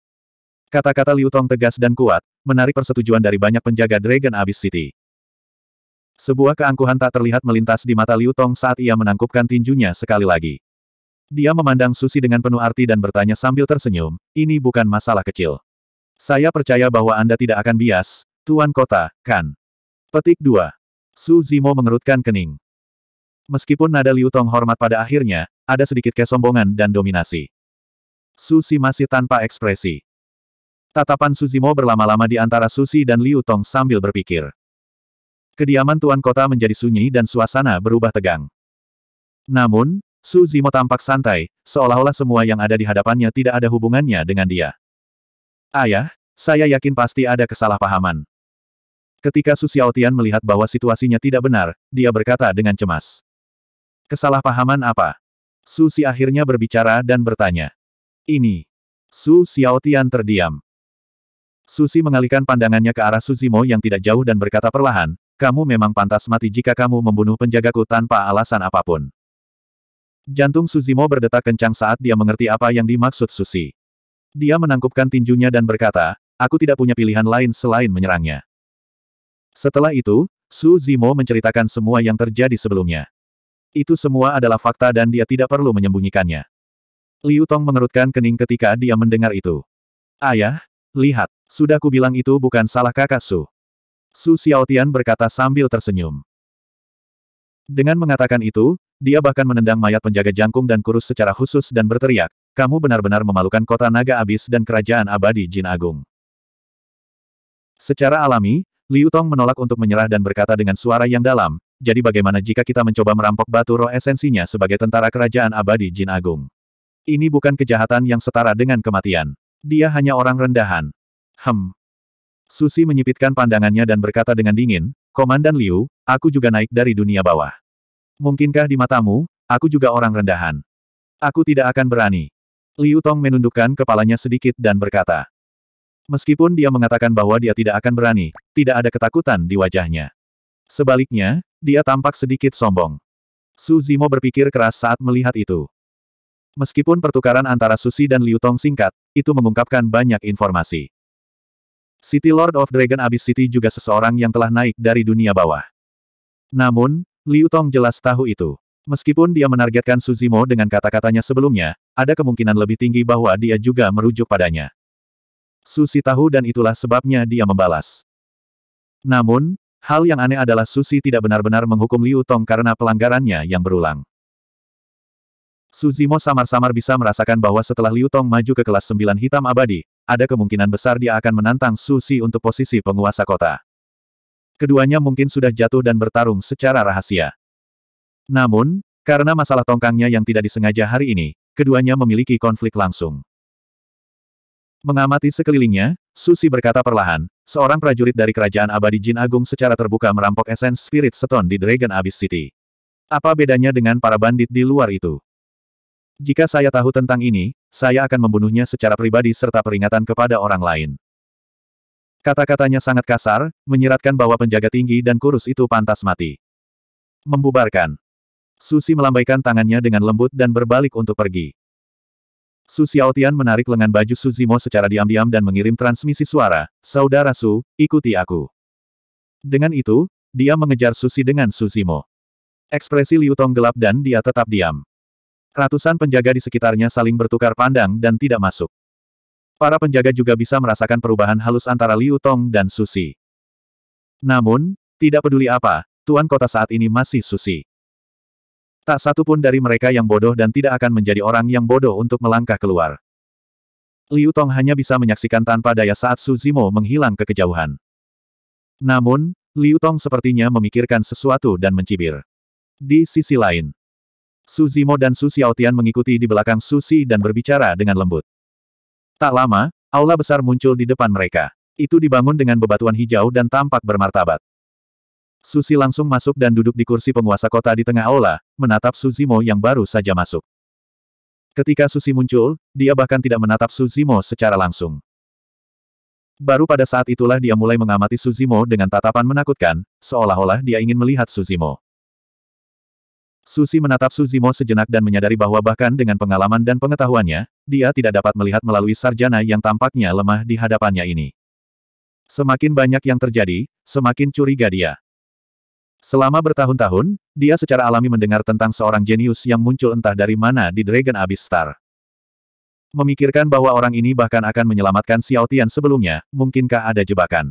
Kata-kata Liu Tong tegas dan kuat, menarik persetujuan dari banyak penjaga Dragon Abyss City. Sebuah keangkuhan tak terlihat melintas di mata Liu Tong saat ia menangkupkan tinjunya sekali lagi. Dia memandang Susi dengan penuh arti dan bertanya sambil tersenyum, ini bukan masalah kecil. Saya percaya bahwa Anda tidak akan bias, Tuan Kota, kan? Petik 2. Su Zimo mengerutkan kening. Meskipun nada Liu Tong hormat pada akhirnya, ada sedikit kesombongan dan dominasi. Susi masih tanpa ekspresi. Tatapan Suzimo berlama-lama di antara Susi dan Liu Tong sambil berpikir. Kediaman tuan kota menjadi sunyi dan suasana berubah tegang. Namun, Su Zimo tampak santai, seolah-olah semua yang ada di hadapannya tidak ada hubungannya dengan dia. Ayah, saya yakin pasti ada kesalahpahaman. Ketika Su Xiaotian melihat bahwa situasinya tidak benar, dia berkata dengan cemas. Kesalahpahaman apa? Su Xi akhirnya berbicara dan bertanya. Ini. Su Xiaotian terdiam. Su Susi mengalihkan pandangannya ke arah Su Zimo yang tidak jauh dan berkata perlahan, kamu memang pantas mati jika kamu membunuh penjagaku tanpa alasan apapun. Jantung Suzimo berdetak kencang saat dia mengerti apa yang dimaksud Susi. Dia menangkupkan tinjunya dan berkata, aku tidak punya pilihan lain selain menyerangnya. Setelah itu, Su Zimo menceritakan semua yang terjadi sebelumnya. Itu semua adalah fakta dan dia tidak perlu menyembunyikannya. Liu Tong mengerutkan kening ketika dia mendengar itu. Ayah, lihat, sudah kubilang itu bukan salah kakak Su. Su Xiaotian berkata sambil tersenyum. Dengan mengatakan itu, dia bahkan menendang mayat penjaga jangkung dan kurus secara khusus dan berteriak, kamu benar-benar memalukan kota naga abis dan kerajaan abadi Jin Agung. Secara alami, Liu Tong menolak untuk menyerah dan berkata dengan suara yang dalam, jadi bagaimana jika kita mencoba merampok batu roh esensinya sebagai tentara kerajaan abadi Jin Agung? Ini bukan kejahatan yang setara dengan kematian. Dia hanya orang rendahan. Hem. Susi menyipitkan pandangannya dan berkata dengan dingin, Komandan Liu, aku juga naik dari dunia bawah. Mungkinkah di matamu, aku juga orang rendahan. Aku tidak akan berani. Liu Tong menundukkan kepalanya sedikit dan berkata. Meskipun dia mengatakan bahwa dia tidak akan berani, tidak ada ketakutan di wajahnya. Sebaliknya, dia tampak sedikit sombong. Su Zimo berpikir keras saat melihat itu. Meskipun pertukaran antara Susi dan Liu Tong singkat, itu mengungkapkan banyak informasi. City Lord of Dragon Abyss City juga seseorang yang telah naik dari dunia bawah. Namun, Liu Tong jelas tahu itu. Meskipun dia menargetkan Suzimo dengan kata-katanya sebelumnya, ada kemungkinan lebih tinggi bahwa dia juga merujuk padanya. Susi tahu dan itulah sebabnya dia membalas. Namun, hal yang aneh adalah Susi tidak benar-benar menghukum Liu Tong karena pelanggarannya yang berulang. Suzimo samar-samar bisa merasakan bahwa setelah Liu Tong maju ke kelas 9 hitam abadi, ada kemungkinan besar dia akan menantang Su Xi untuk posisi penguasa kota. Keduanya mungkin sudah jatuh dan bertarung secara rahasia. Namun, karena masalah tongkangnya yang tidak disengaja hari ini, keduanya memiliki konflik langsung. Mengamati sekelilingnya, Susi berkata perlahan, seorang prajurit dari kerajaan abadi Jin Agung secara terbuka merampok esens Spirit Stone di Dragon Abyss City. Apa bedanya dengan para bandit di luar itu? Jika saya tahu tentang ini, saya akan membunuhnya secara pribadi serta peringatan kepada orang lain. Kata-katanya sangat kasar, menyiratkan bahwa penjaga tinggi dan kurus itu pantas mati. Membubarkan. Susi melambaikan tangannya dengan lembut dan berbalik untuk pergi. Su Xiaotian menarik lengan baju Suzimo secara diam-diam dan mengirim transmisi suara, Saudara Su, ikuti aku. Dengan itu, dia mengejar Susi dengan Suzimo. Ekspresi Liu Tong gelap dan dia tetap diam. Ratusan penjaga di sekitarnya saling bertukar pandang dan tidak masuk. Para penjaga juga bisa merasakan perubahan halus antara Liu Tong dan Susi. Namun, tidak peduli apa, Tuan Kota saat ini masih Susi. Tak satu pun dari mereka yang bodoh dan tidak akan menjadi orang yang bodoh untuk melangkah keluar. Liu Tong hanya bisa menyaksikan tanpa daya saat Su Zimo menghilang ke kejauhan. Namun, Liu Tong sepertinya memikirkan sesuatu dan mencibir. Di sisi lain, Su Zimo dan Su Xiaotian mengikuti di belakang Su Xi dan berbicara dengan lembut. Tak lama, aula besar muncul di depan mereka. Itu dibangun dengan bebatuan hijau dan tampak bermartabat. Susi langsung masuk dan duduk di kursi penguasa kota di tengah aula, menatap Suzimo yang baru saja masuk. Ketika Susi muncul, dia bahkan tidak menatap Suzimo secara langsung. Baru pada saat itulah dia mulai mengamati Suzimo dengan tatapan menakutkan, seolah-olah dia ingin melihat Suzimo. Susi menatap Suzimo sejenak dan menyadari bahwa bahkan dengan pengalaman dan pengetahuannya, dia tidak dapat melihat melalui sarjana yang tampaknya lemah di hadapannya ini. Semakin banyak yang terjadi, semakin curiga dia. Selama bertahun-tahun, dia secara alami mendengar tentang seorang jenius yang muncul entah dari mana di Dragon Abyss Star. Memikirkan bahwa orang ini bahkan akan menyelamatkan Xiao Tian sebelumnya, mungkinkah ada jebakan?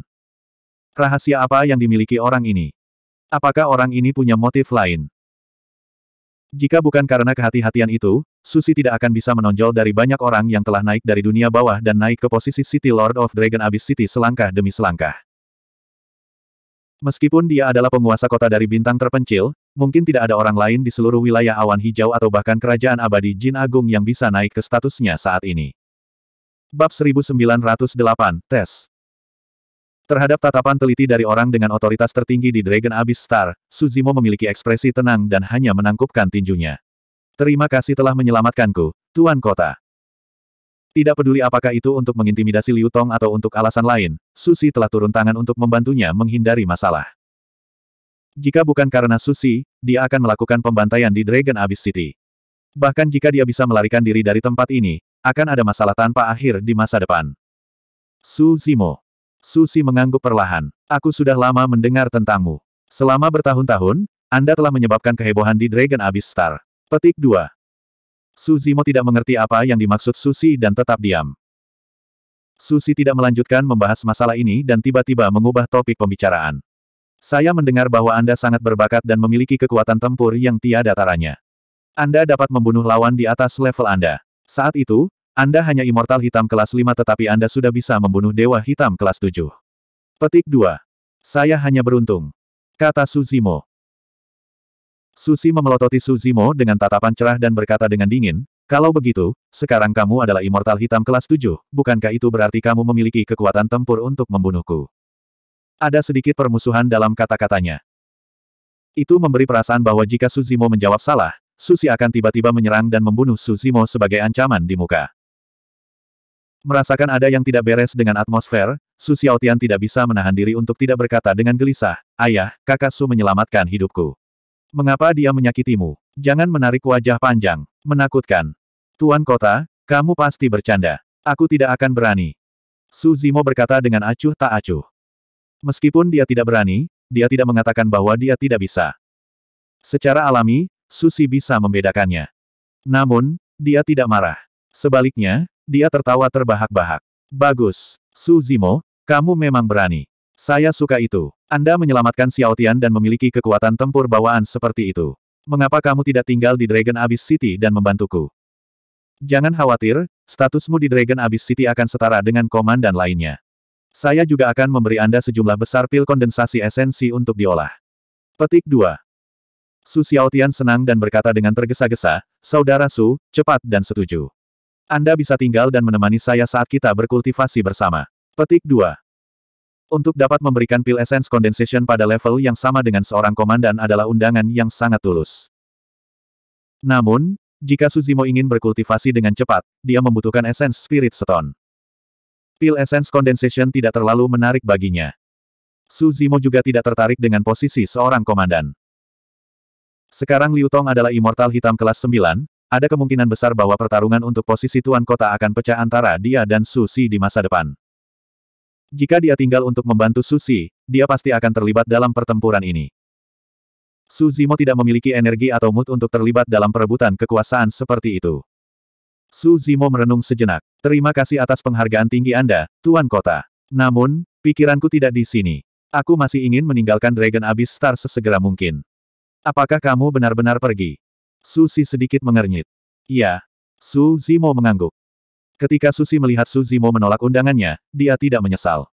Rahasia apa yang dimiliki orang ini? Apakah orang ini punya motif lain? Jika bukan karena kehati-hatian itu, Susi tidak akan bisa menonjol dari banyak orang yang telah naik dari dunia bawah dan naik ke posisi City Lord of Dragon Abyss City selangkah demi selangkah. Meskipun dia adalah penguasa kota dari bintang terpencil, mungkin tidak ada orang lain di seluruh wilayah awan hijau atau bahkan kerajaan abadi Jin Agung yang bisa naik ke statusnya saat ini. Bab 1908, Tes Terhadap tatapan teliti dari orang dengan otoritas tertinggi di Dragon Abyss Star, Suzimo memiliki ekspresi tenang dan hanya menangkupkan tinjunya. Terima kasih telah menyelamatkanku, Tuan Kota. Tidak peduli apakah itu untuk mengintimidasi Liu Tong atau untuk alasan lain, Susi telah turun tangan untuk membantunya menghindari masalah. Jika bukan karena Susi, dia akan melakukan pembantaian di Dragon Abyss City. Bahkan jika dia bisa melarikan diri dari tempat ini, akan ada masalah tanpa akhir di masa depan. Suzimo. Susi mengangguk perlahan. Aku sudah lama mendengar tentangmu. Selama bertahun-tahun, Anda telah menyebabkan kehebohan di Dragon Abyss Star. Petik 2. Suzimo tidak mengerti apa yang dimaksud Susi dan tetap diam. Susi tidak melanjutkan membahas masalah ini dan tiba-tiba mengubah topik pembicaraan. Saya mendengar bahwa Anda sangat berbakat dan memiliki kekuatan tempur yang tiada taranya. Anda dapat membunuh lawan di atas level Anda. Saat itu, anda hanya immortal hitam kelas 5 tetapi Anda sudah bisa membunuh dewa hitam kelas 7. Petik 2. Saya hanya beruntung. Kata Suzimo. Susi memelototi Suzimo dengan tatapan cerah dan berkata dengan dingin, kalau begitu, sekarang kamu adalah immortal hitam kelas 7, bukankah itu berarti kamu memiliki kekuatan tempur untuk membunuhku? Ada sedikit permusuhan dalam kata-katanya. Itu memberi perasaan bahwa jika Suzimo menjawab salah, Susi akan tiba-tiba menyerang dan membunuh Suzimo sebagai ancaman di muka. Merasakan ada yang tidak beres dengan atmosfer, Su Xiaotian tidak bisa menahan diri untuk tidak berkata dengan gelisah, Ayah, kakak Su menyelamatkan hidupku. Mengapa dia menyakitimu? Jangan menarik wajah panjang. Menakutkan. Tuan kota, kamu pasti bercanda. Aku tidak akan berani. Su Zimo berkata dengan acuh tak acuh. Meskipun dia tidak berani, dia tidak mengatakan bahwa dia tidak bisa. Secara alami, Susi bisa membedakannya. Namun, dia tidak marah. Sebaliknya, dia tertawa terbahak-bahak. Bagus. Su Zimo, kamu memang berani. Saya suka itu. Anda menyelamatkan Xiao Tian dan memiliki kekuatan tempur bawaan seperti itu. Mengapa kamu tidak tinggal di Dragon Abyss City dan membantuku? Jangan khawatir, statusmu di Dragon Abyss City akan setara dengan komandan lainnya. Saya juga akan memberi Anda sejumlah besar pil kondensasi esensi untuk diolah. Petik 2. Su Xiaotian senang dan berkata dengan tergesa-gesa, Saudara Su, cepat dan setuju. Anda bisa tinggal dan menemani saya saat kita berkultivasi bersama. Petik 2. Untuk dapat memberikan pil essence condensation pada level yang sama dengan seorang komandan adalah undangan yang sangat tulus. Namun, jika Suzimo ingin berkultivasi dengan cepat, dia membutuhkan essence spirit stone. Pil essence condensation tidak terlalu menarik baginya. Suzimo juga tidak tertarik dengan posisi seorang komandan. Sekarang Liu Tong adalah immortal hitam kelas 9, ada kemungkinan besar bahwa pertarungan untuk posisi tuan kota akan pecah antara dia dan Susi di masa depan. Jika dia tinggal untuk membantu Susi, dia pasti akan terlibat dalam pertempuran ini. Suzimo tidak memiliki energi atau mood untuk terlibat dalam perebutan kekuasaan seperti itu. Suzimo merenung sejenak. Terima kasih atas penghargaan tinggi Anda, Tuan Kota. Namun, pikiranku tidak di sini. Aku masih ingin meninggalkan Dragon Abyss Star sesegera mungkin. Apakah kamu benar-benar pergi? Susi sedikit mengernyit. Iya. Su Zimo mengangguk. Ketika Susi melihat Su Zimo menolak undangannya, dia tidak menyesal.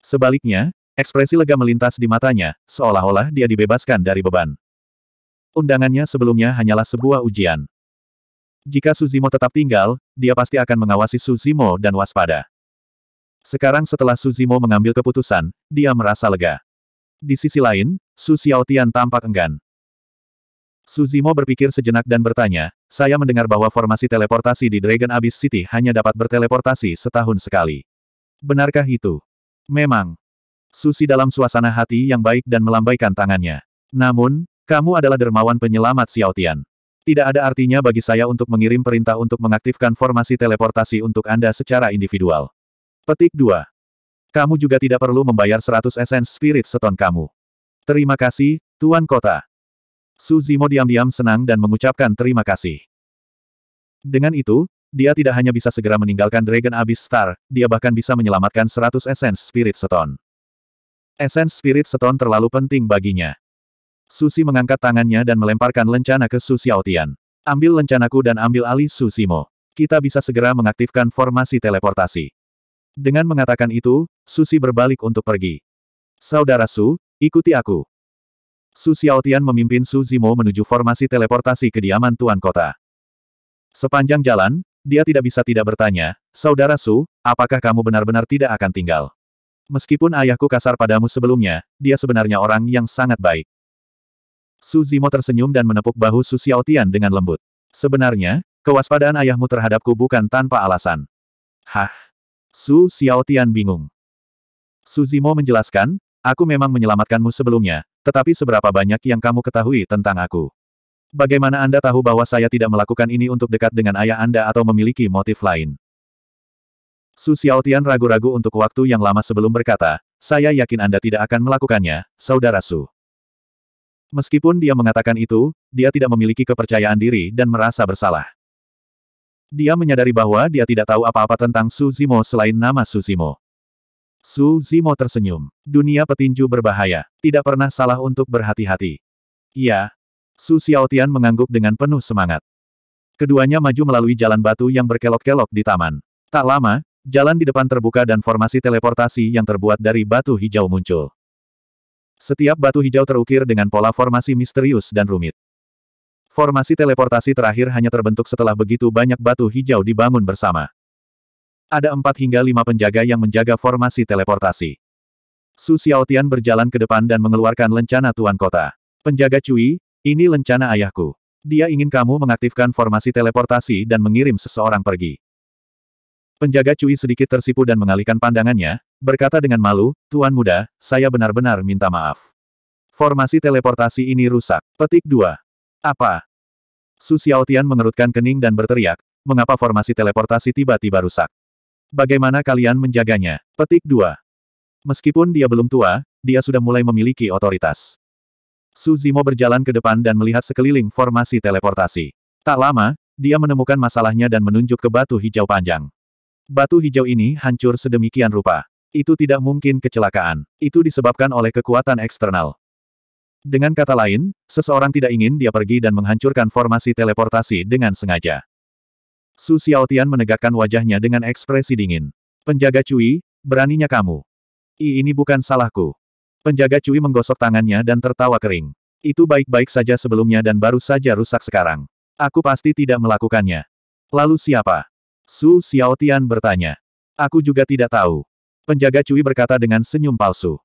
Sebaliknya, ekspresi lega melintas di matanya, seolah-olah dia dibebaskan dari beban. Undangannya sebelumnya hanyalah sebuah ujian. Jika Suzimo tetap tinggal, dia pasti akan mengawasi Suzimo dan waspada. Sekarang setelah Suzimo mengambil keputusan, dia merasa lega. Di sisi lain, Su Xiaotian tampak enggan. Suzimo berpikir sejenak dan bertanya, saya mendengar bahwa formasi teleportasi di Dragon Abyss City hanya dapat berteleportasi setahun sekali. Benarkah itu? Memang. Susi dalam suasana hati yang baik dan melambaikan tangannya. Namun, kamu adalah dermawan penyelamat Xiaotian. Tidak ada artinya bagi saya untuk mengirim perintah untuk mengaktifkan formasi teleportasi untuk Anda secara individual. Petik 2. Kamu juga tidak perlu membayar 100 esens spirit seton kamu. Terima kasih, Tuan Kota. Su Zimo diam-diam senang dan mengucapkan terima kasih. Dengan itu, dia tidak hanya bisa segera meninggalkan Dragon Abyss Star, dia bahkan bisa menyelamatkan 100 Essence Spirit Stone. Essence Spirit Stone terlalu penting baginya. Susi mengangkat tangannya dan melemparkan lencana ke Su Xiaotian. Ambil lencanaku dan ambil alih Zimo. Kita bisa segera mengaktifkan formasi teleportasi. Dengan mengatakan itu, Susi berbalik untuk pergi. Saudara Su, ikuti aku. Su Xiaotian memimpin Su Zimo menuju formasi teleportasi kediaman Tuan Kota. Sepanjang jalan, dia tidak bisa tidak bertanya, Saudara Su, apakah kamu benar-benar tidak akan tinggal? Meskipun ayahku kasar padamu sebelumnya, dia sebenarnya orang yang sangat baik. Su Zimo tersenyum dan menepuk bahu Su Xiaotian dengan lembut. Sebenarnya, kewaspadaan ayahmu terhadapku bukan tanpa alasan. Hah? Su Xiaotian bingung. Su Zimo menjelaskan, Aku memang menyelamatkanmu sebelumnya, tetapi seberapa banyak yang kamu ketahui tentang aku? Bagaimana Anda tahu bahwa saya tidak melakukan ini untuk dekat dengan ayah Anda atau memiliki motif lain? Su Xiaotian ragu-ragu untuk waktu yang lama sebelum berkata, saya yakin Anda tidak akan melakukannya, Saudara Su. Meskipun dia mengatakan itu, dia tidak memiliki kepercayaan diri dan merasa bersalah. Dia menyadari bahwa dia tidak tahu apa-apa tentang Su Zimo selain nama Su Zimo. Su Zimo tersenyum. Dunia petinju berbahaya. Tidak pernah salah untuk berhati-hati. Iya. Su Xiaotian mengangguk dengan penuh semangat. Keduanya maju melalui jalan batu yang berkelok-kelok di taman. Tak lama, jalan di depan terbuka dan formasi teleportasi yang terbuat dari batu hijau muncul. Setiap batu hijau terukir dengan pola formasi misterius dan rumit. Formasi teleportasi terakhir hanya terbentuk setelah begitu banyak batu hijau dibangun bersama. Ada empat hingga lima penjaga yang menjaga formasi teleportasi. Su Xiaotian berjalan ke depan dan mengeluarkan lencana Tuan Kota. Penjaga Cui, ini lencana ayahku. Dia ingin kamu mengaktifkan formasi teleportasi dan mengirim seseorang pergi. Penjaga Cui sedikit tersipu dan mengalihkan pandangannya, berkata dengan malu, Tuan Muda, saya benar-benar minta maaf. Formasi teleportasi ini rusak. Petik 2. Apa? Su Xiaotian mengerutkan kening dan berteriak, mengapa formasi teleportasi tiba-tiba rusak? Bagaimana kalian menjaganya? Petik 2. Meskipun dia belum tua, dia sudah mulai memiliki otoritas. Su Zimo berjalan ke depan dan melihat sekeliling formasi teleportasi. Tak lama, dia menemukan masalahnya dan menunjuk ke batu hijau panjang. Batu hijau ini hancur sedemikian rupa. Itu tidak mungkin kecelakaan. Itu disebabkan oleh kekuatan eksternal. Dengan kata lain, seseorang tidak ingin dia pergi dan menghancurkan formasi teleportasi dengan sengaja. Su Xiaotian menegakkan wajahnya dengan ekspresi dingin. Penjaga Cui, beraninya kamu. I ini bukan salahku. Penjaga Cui menggosok tangannya dan tertawa kering. Itu baik-baik saja sebelumnya dan baru saja rusak sekarang. Aku pasti tidak melakukannya. Lalu siapa? Su Xiaotian bertanya. Aku juga tidak tahu. Penjaga Cui berkata dengan senyum palsu.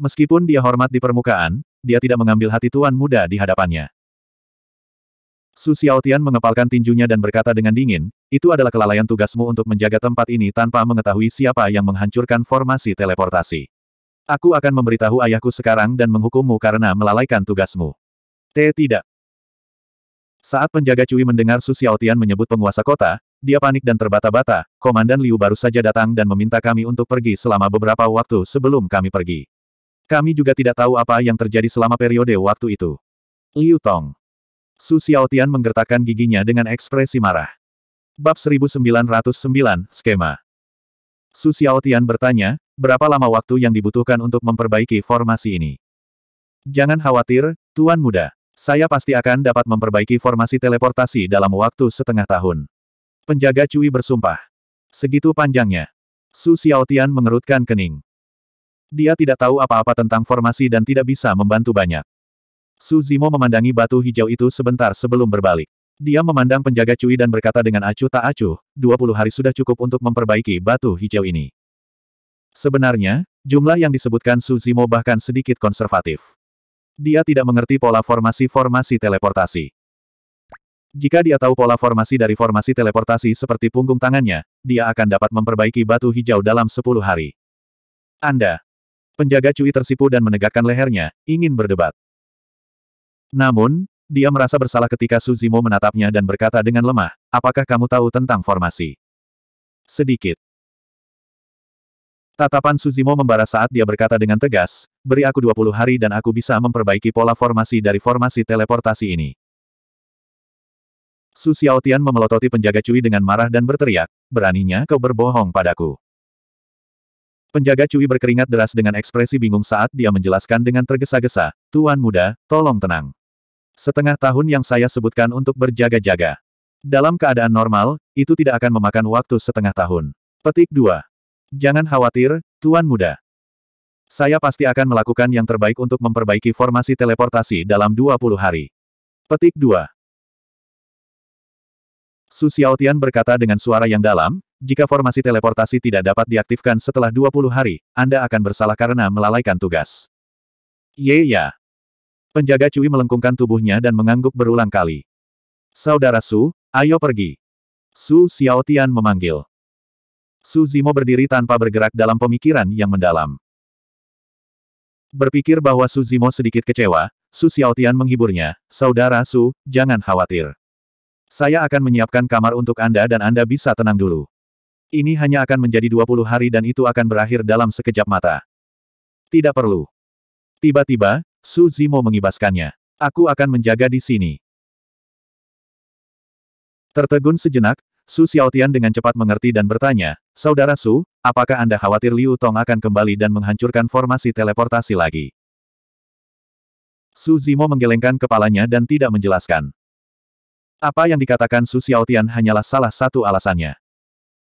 Meskipun dia hormat di permukaan, dia tidak mengambil hati tuan muda di hadapannya. Su Xiaotian mengepalkan tinjunya dan berkata dengan dingin, itu adalah kelalaian tugasmu untuk menjaga tempat ini tanpa mengetahui siapa yang menghancurkan formasi teleportasi. Aku akan memberitahu ayahku sekarang dan menghukummu karena melalaikan tugasmu. T. Tidak. Saat penjaga Cui mendengar Su Xiaotian menyebut penguasa kota, dia panik dan terbata-bata, Komandan Liu baru saja datang dan meminta kami untuk pergi selama beberapa waktu sebelum kami pergi. Kami juga tidak tahu apa yang terjadi selama periode waktu itu. Liu Tong. Su Xiaotian menggertakkan giginya dengan ekspresi marah. Bab 1909, Skema Su Xiaotian bertanya, berapa lama waktu yang dibutuhkan untuk memperbaiki formasi ini? Jangan khawatir, Tuan Muda. Saya pasti akan dapat memperbaiki formasi teleportasi dalam waktu setengah tahun. Penjaga Cui bersumpah. Segitu panjangnya. Su Xiaotian mengerutkan kening. Dia tidak tahu apa-apa tentang formasi dan tidak bisa membantu banyak. Su Zimo memandangi batu hijau itu sebentar sebelum berbalik. Dia memandang penjaga Cui dan berkata dengan acuh tak acuh, 20 hari sudah cukup untuk memperbaiki batu hijau ini. Sebenarnya, jumlah yang disebutkan Su Zimo bahkan sedikit konservatif. Dia tidak mengerti pola formasi-formasi teleportasi. Jika dia tahu pola formasi dari formasi teleportasi seperti punggung tangannya, dia akan dapat memperbaiki batu hijau dalam 10 hari. Anda. Penjaga Cui tersipu dan menegakkan lehernya, ingin berdebat. Namun, dia merasa bersalah ketika Suzimo menatapnya dan berkata dengan lemah, apakah kamu tahu tentang formasi? Sedikit. Tatapan Suzimo membara saat dia berkata dengan tegas, beri aku 20 hari dan aku bisa memperbaiki pola formasi dari formasi teleportasi ini. Su Xiaotian memelototi penjaga Cui dengan marah dan berteriak, beraninya kau berbohong padaku. Penjaga Cui berkeringat deras dengan ekspresi bingung saat dia menjelaskan dengan tergesa-gesa, Tuan muda, tolong tenang. Setengah tahun yang saya sebutkan untuk berjaga-jaga. Dalam keadaan normal, itu tidak akan memakan waktu setengah tahun. Petik 2. Jangan khawatir, Tuan Muda. Saya pasti akan melakukan yang terbaik untuk memperbaiki formasi teleportasi dalam 20 hari. Petik 2. Su Xiaotian berkata dengan suara yang dalam, jika formasi teleportasi tidak dapat diaktifkan setelah 20 hari, Anda akan bersalah karena melalaikan tugas. Ye ya. Penjaga Cui melengkungkan tubuhnya dan mengangguk berulang kali. Saudara Su, ayo pergi. Su Xiaotian memanggil. Su Zimo berdiri tanpa bergerak dalam pemikiran yang mendalam. Berpikir bahwa Su Zimo sedikit kecewa, Su Xiaotian menghiburnya, Saudara Su, jangan khawatir. Saya akan menyiapkan kamar untuk Anda dan Anda bisa tenang dulu. Ini hanya akan menjadi 20 hari dan itu akan berakhir dalam sekejap mata. Tidak perlu. Tiba-tiba, Su Zimo mengibaskannya. Aku akan menjaga di sini. Tertegun sejenak, Su Xiaotian dengan cepat mengerti dan bertanya, Saudara Su, apakah Anda khawatir Liu Tong akan kembali dan menghancurkan formasi teleportasi lagi? Su Zimo menggelengkan kepalanya dan tidak menjelaskan. Apa yang dikatakan Su Xiaotian hanyalah salah satu alasannya.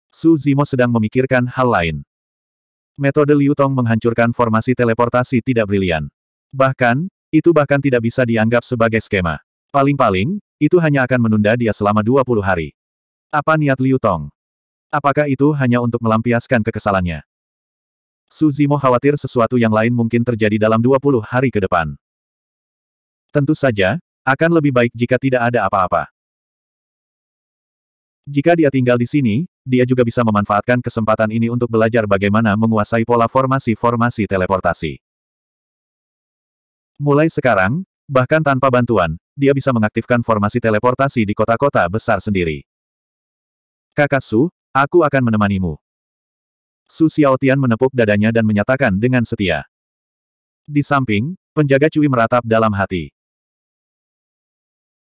Su Zimo sedang memikirkan hal lain. Metode Liu Tong menghancurkan formasi teleportasi tidak brilian. Bahkan, itu bahkan tidak bisa dianggap sebagai skema. Paling-paling, itu hanya akan menunda dia selama 20 hari. Apa niat Liu Tong? Apakah itu hanya untuk melampiaskan kekesalannya? Su Zimo khawatir sesuatu yang lain mungkin terjadi dalam 20 hari ke depan. Tentu saja, akan lebih baik jika tidak ada apa-apa. Jika dia tinggal di sini, dia juga bisa memanfaatkan kesempatan ini untuk belajar bagaimana menguasai pola formasi-formasi teleportasi. Mulai sekarang, bahkan tanpa bantuan, dia bisa mengaktifkan formasi teleportasi di kota-kota besar sendiri. Kakak Su, aku akan menemanimu. Su Xiaotian menepuk dadanya dan menyatakan dengan setia. Di samping, penjaga Cui meratap dalam hati.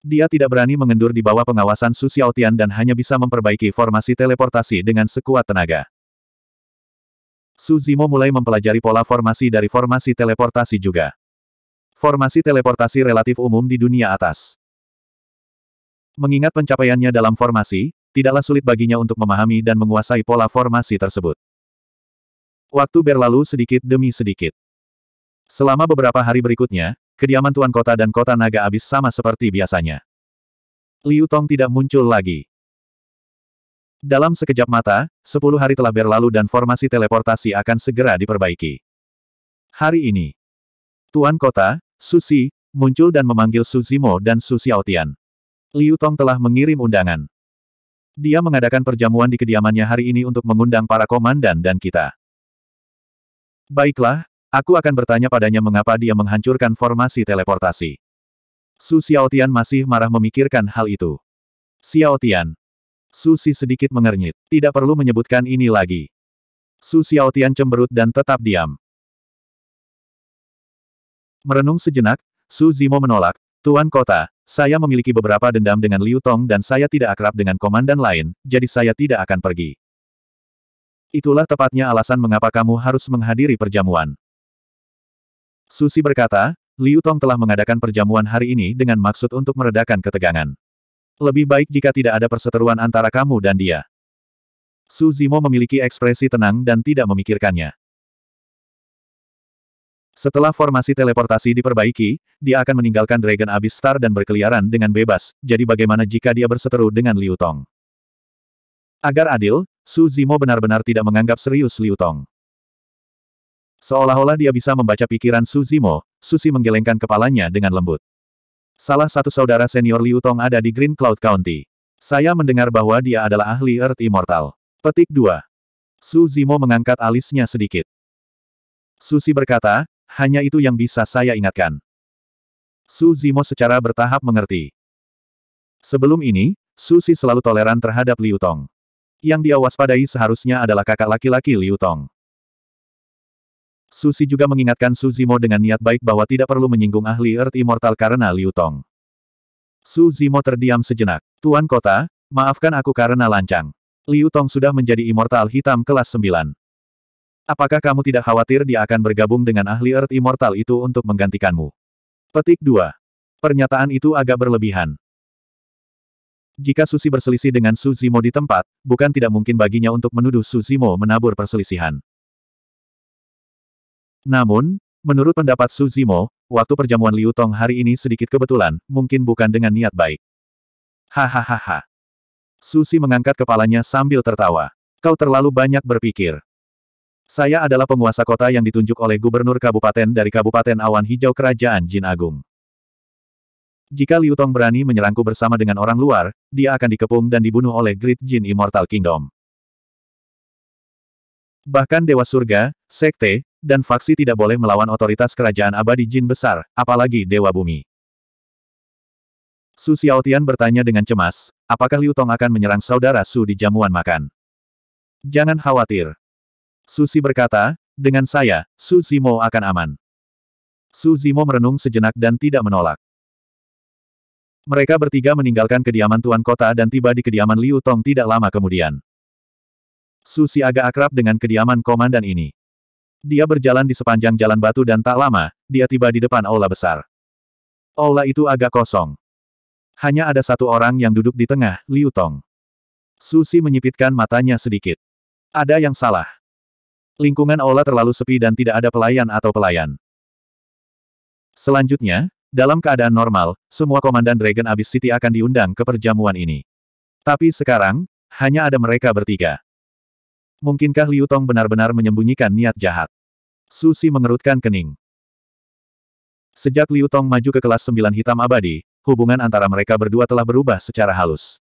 Dia tidak berani mengendur di bawah pengawasan Su Xiaotian dan hanya bisa memperbaiki formasi teleportasi dengan sekuat tenaga. Su Zimo mulai mempelajari pola formasi dari formasi teleportasi juga. Formasi teleportasi relatif umum di dunia atas. Mengingat pencapaiannya dalam formasi, tidaklah sulit baginya untuk memahami dan menguasai pola formasi tersebut. Waktu berlalu sedikit demi sedikit. Selama beberapa hari berikutnya, kediaman Tuan Kota dan Kota Naga Abis sama seperti biasanya. Liu Tong tidak muncul lagi. Dalam sekejap mata, sepuluh hari telah berlalu dan formasi teleportasi akan segera diperbaiki. Hari ini, Tuan Kota, Susi, muncul dan memanggil Suzimo dan Susiaotian. Liu Tong telah mengirim undangan. Dia mengadakan perjamuan di kediamannya hari ini untuk mengundang para komandan dan kita. Baiklah, aku akan bertanya padanya mengapa dia menghancurkan formasi teleportasi. Su Xiaotian masih marah memikirkan hal itu. Xiaotian. Susi sedikit mengernyit. Tidak perlu menyebutkan ini lagi. Su Xiaotian cemberut dan tetap diam. Merenung sejenak, Su Zimo menolak, Tuan Kota, saya memiliki beberapa dendam dengan Liu Tong dan saya tidak akrab dengan komandan lain, jadi saya tidak akan pergi. Itulah tepatnya alasan mengapa kamu harus menghadiri perjamuan. Susi berkata, Liu Tong telah mengadakan perjamuan hari ini dengan maksud untuk meredakan ketegangan. Lebih baik jika tidak ada perseteruan antara kamu dan dia. Su Zimo memiliki ekspresi tenang dan tidak memikirkannya. Setelah formasi teleportasi diperbaiki, dia akan meninggalkan Dragon Abyss Star dan berkeliaran dengan bebas, jadi bagaimana jika dia berseteru dengan Liu Tong? Agar adil, Su Zimo benar-benar tidak menganggap serius Liu Tong. Seolah-olah dia bisa membaca pikiran Su Zimo, Susi menggelengkan kepalanya dengan lembut. Salah satu saudara senior Liu Tong ada di Green Cloud County. Saya mendengar bahwa dia adalah ahli Earth Immortal. Petik 2. Su Zimo mengangkat alisnya sedikit. Susi berkata, hanya itu yang bisa saya ingatkan. Su Zimo secara bertahap mengerti. Sebelum ini, Su Susi selalu toleran terhadap Liu Tong. Yang dia waspadai seharusnya adalah kakak laki-laki Liu Tong. Su Susi juga mengingatkan Su Zimo dengan niat baik bahwa tidak perlu menyinggung ahli Earth Immortal karena Liu Tong. Su Zimo terdiam sejenak. Tuan Kota, maafkan aku karena lancang. Liu Tong sudah menjadi Immortal Hitam kelas 9. Apakah kamu tidak khawatir dia akan bergabung dengan ahli Earth Immortal itu untuk menggantikanmu? Petik 2. Pernyataan itu agak berlebihan. Jika Susi berselisih dengan Suzimo di tempat, bukan tidak mungkin baginya untuk menuduh Suzimo menabur perselisihan. Namun, menurut pendapat Suzimo, waktu perjamuan Liu Tong hari ini sedikit kebetulan, mungkin bukan dengan niat baik. Hahaha. Susi mengangkat kepalanya sambil tertawa. Kau terlalu banyak berpikir. Saya adalah penguasa kota yang ditunjuk oleh gubernur kabupaten dari Kabupaten Awan Hijau Kerajaan Jin Agung. Jika Liu Tong berani menyerangku bersama dengan orang luar, dia akan dikepung dan dibunuh oleh Great Jin Immortal Kingdom. Bahkan Dewa Surga, Sekte, dan Faksi tidak boleh melawan otoritas kerajaan abadi Jin besar, apalagi Dewa Bumi. Su Xiaotian bertanya dengan cemas, apakah Liu Tong akan menyerang saudara Su di jamuan makan? Jangan khawatir. Susi berkata, dengan saya, Su Zimo akan aman. Su Zimo merenung sejenak dan tidak menolak. Mereka bertiga meninggalkan kediaman Tuan Kota dan tiba di kediaman Liu Tong tidak lama kemudian. Susi agak akrab dengan kediaman komandan ini. Dia berjalan di sepanjang jalan batu dan tak lama, dia tiba di depan aula besar. Aula itu agak kosong. Hanya ada satu orang yang duduk di tengah, Liu Tong. Susi menyipitkan matanya sedikit. Ada yang salah. Lingkungan aula terlalu sepi dan tidak ada pelayan atau pelayan. Selanjutnya, dalam keadaan normal, semua komandan Dragon Abyss City akan diundang ke perjamuan ini. Tapi sekarang, hanya ada mereka bertiga. Mungkinkah Liu Tong benar-benar menyembunyikan niat jahat? Susi mengerutkan kening. Sejak Liu Tong maju ke kelas 9 hitam abadi, hubungan antara mereka berdua telah berubah secara halus.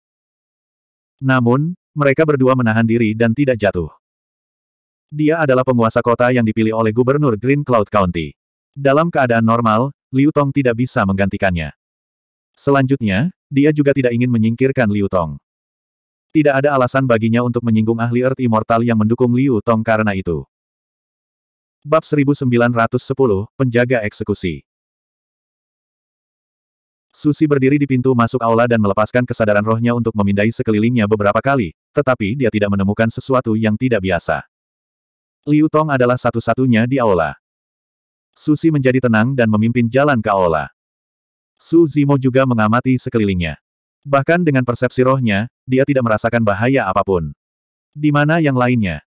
Namun, mereka berdua menahan diri dan tidak jatuh. Dia adalah penguasa kota yang dipilih oleh Gubernur Green Cloud County. Dalam keadaan normal, Liu Tong tidak bisa menggantikannya. Selanjutnya, dia juga tidak ingin menyingkirkan Liu Tong. Tidak ada alasan baginya untuk menyinggung ahli Earth Immortal yang mendukung Liu Tong karena itu. Bab 1910, Penjaga Eksekusi Susi berdiri di pintu masuk aula dan melepaskan kesadaran rohnya untuk memindai sekelilingnya beberapa kali, tetapi dia tidak menemukan sesuatu yang tidak biasa. Liu Tong adalah satu-satunya di aula. Susi menjadi tenang dan memimpin jalan ke aula. Su Zimo juga mengamati sekelilingnya. Bahkan dengan persepsi rohnya, dia tidak merasakan bahaya apapun. Di mana yang lainnya?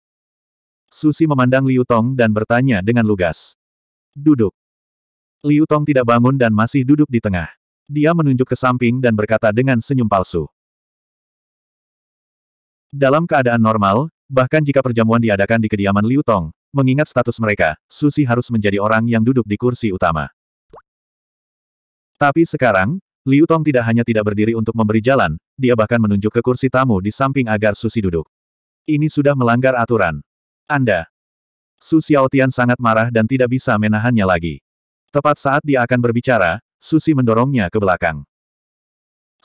Susi memandang Liu Tong dan bertanya dengan lugas. Duduk. Liu Tong tidak bangun dan masih duduk di tengah. Dia menunjuk ke samping dan berkata dengan senyum palsu. Dalam keadaan normal, Bahkan jika perjamuan diadakan di kediaman Liu Tong, mengingat status mereka, Susi harus menjadi orang yang duduk di kursi utama. Tapi sekarang, Liu Tong tidak hanya tidak berdiri untuk memberi jalan, dia bahkan menunjuk ke kursi tamu di samping agar Susi duduk. Ini sudah melanggar aturan. Anda. Su Xiaotian sangat marah dan tidak bisa menahannya lagi. Tepat saat dia akan berbicara, Susi mendorongnya ke belakang.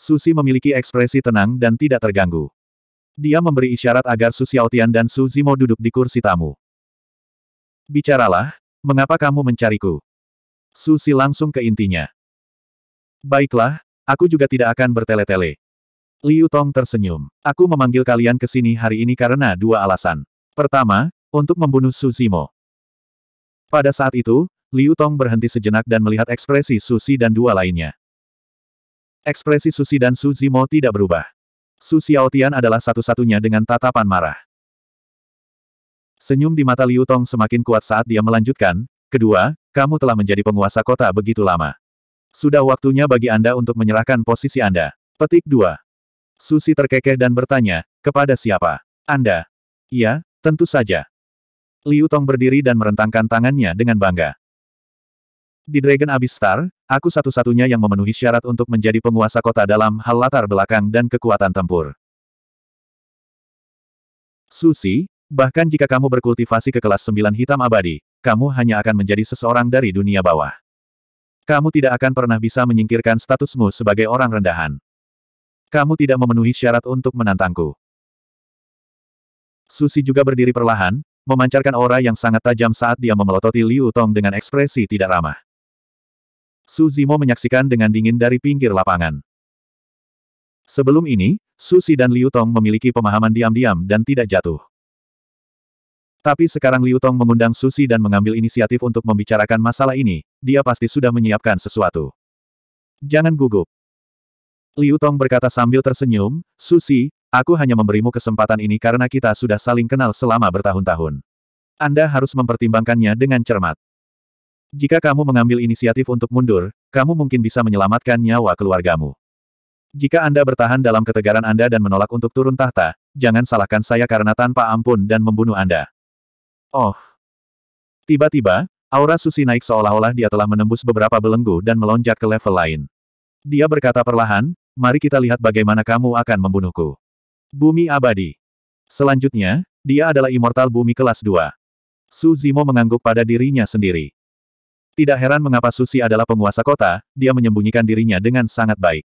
Susi memiliki ekspresi tenang dan tidak terganggu. Dia memberi isyarat agar Su Xiaotian dan Su Zimo duduk di kursi tamu. Bicaralah, mengapa kamu mencariku? Su Xi langsung ke intinya. Baiklah, aku juga tidak akan bertele-tele. Liu Tong tersenyum. Aku memanggil kalian ke sini hari ini karena dua alasan. Pertama, untuk membunuh Su Zimo. Pada saat itu, Liu Tong berhenti sejenak dan melihat ekspresi Su Xi dan dua lainnya. Ekspresi Su Xi dan Su Zimo tidak berubah. Su Xiaotian adalah satu-satunya dengan tatapan marah. Senyum di mata Liu Tong semakin kuat saat dia melanjutkan, kedua, kamu telah menjadi penguasa kota begitu lama. Sudah waktunya bagi Anda untuk menyerahkan posisi Anda. Petik 2. Susi terkekeh dan bertanya, kepada siapa? Anda. Iya, tentu saja. Liu Tong berdiri dan merentangkan tangannya dengan bangga. Di Dragon Abyss Star, Aku satu-satunya yang memenuhi syarat untuk menjadi penguasa kota dalam hal latar belakang dan kekuatan tempur. Susi, bahkan jika kamu berkultivasi ke kelas sembilan hitam abadi, kamu hanya akan menjadi seseorang dari dunia bawah. Kamu tidak akan pernah bisa menyingkirkan statusmu sebagai orang rendahan. Kamu tidak memenuhi syarat untuk menantangku. Susi juga berdiri perlahan, memancarkan aura yang sangat tajam saat dia memelototi Liu Tong dengan ekspresi tidak ramah. Su Zimo menyaksikan dengan dingin dari pinggir lapangan. Sebelum ini, Su Si dan Liu Tong memiliki pemahaman diam-diam dan tidak jatuh. Tapi sekarang Liu Tong mengundang Su Si dan mengambil inisiatif untuk membicarakan masalah ini, dia pasti sudah menyiapkan sesuatu. Jangan gugup. Liu Tong berkata sambil tersenyum, Su Si, aku hanya memberimu kesempatan ini karena kita sudah saling kenal selama bertahun-tahun. Anda harus mempertimbangkannya dengan cermat. Jika kamu mengambil inisiatif untuk mundur, kamu mungkin bisa menyelamatkan nyawa keluargamu. Jika Anda bertahan dalam ketegaran Anda dan menolak untuk turun tahta, jangan salahkan saya karena tanpa ampun dan membunuh Anda. Oh. Tiba-tiba, aura Susi naik seolah-olah dia telah menembus beberapa belenggu dan melonjak ke level lain. Dia berkata perlahan, mari kita lihat bagaimana kamu akan membunuhku. Bumi abadi. Selanjutnya, dia adalah immortal bumi kelas 2. Su Zimo mengangguk pada dirinya sendiri. Tidak heran mengapa Susi adalah penguasa kota, dia menyembunyikan dirinya dengan sangat baik.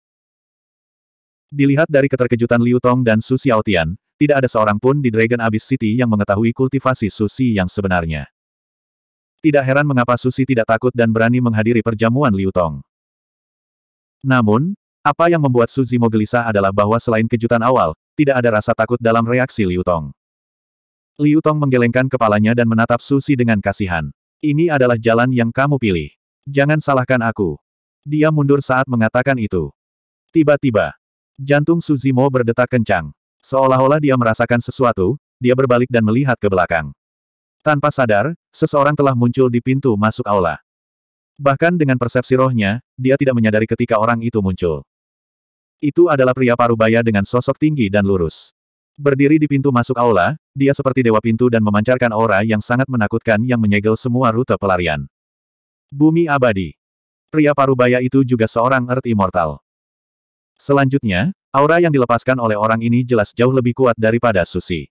Dilihat dari keterkejutan Liu Tong dan Susi Aotian, tidak ada seorang pun di Dragon Abyss City yang mengetahui kultivasi Susi yang sebenarnya. Tidak heran mengapa Susi tidak takut dan berani menghadiri perjamuan Liu Tong. Namun, apa yang membuat mau gelisah adalah bahwa selain kejutan awal, tidak ada rasa takut dalam reaksi Liu Tong. Liu Tong menggelengkan kepalanya dan menatap Susi dengan kasihan. Ini adalah jalan yang kamu pilih. Jangan salahkan aku. Dia mundur saat mengatakan itu. Tiba-tiba, jantung Suzimo berdetak kencang. Seolah-olah dia merasakan sesuatu, dia berbalik dan melihat ke belakang. Tanpa sadar, seseorang telah muncul di pintu masuk aula. Bahkan dengan persepsi rohnya, dia tidak menyadari ketika orang itu muncul. Itu adalah pria parubaya dengan sosok tinggi dan lurus. Berdiri di pintu masuk aula, dia seperti dewa pintu dan memancarkan aura yang sangat menakutkan yang menyegel semua rute pelarian. Bumi abadi. Pria parubaya itu juga seorang Earth Immortal. Selanjutnya, aura yang dilepaskan oleh orang ini jelas jauh lebih kuat daripada Susi.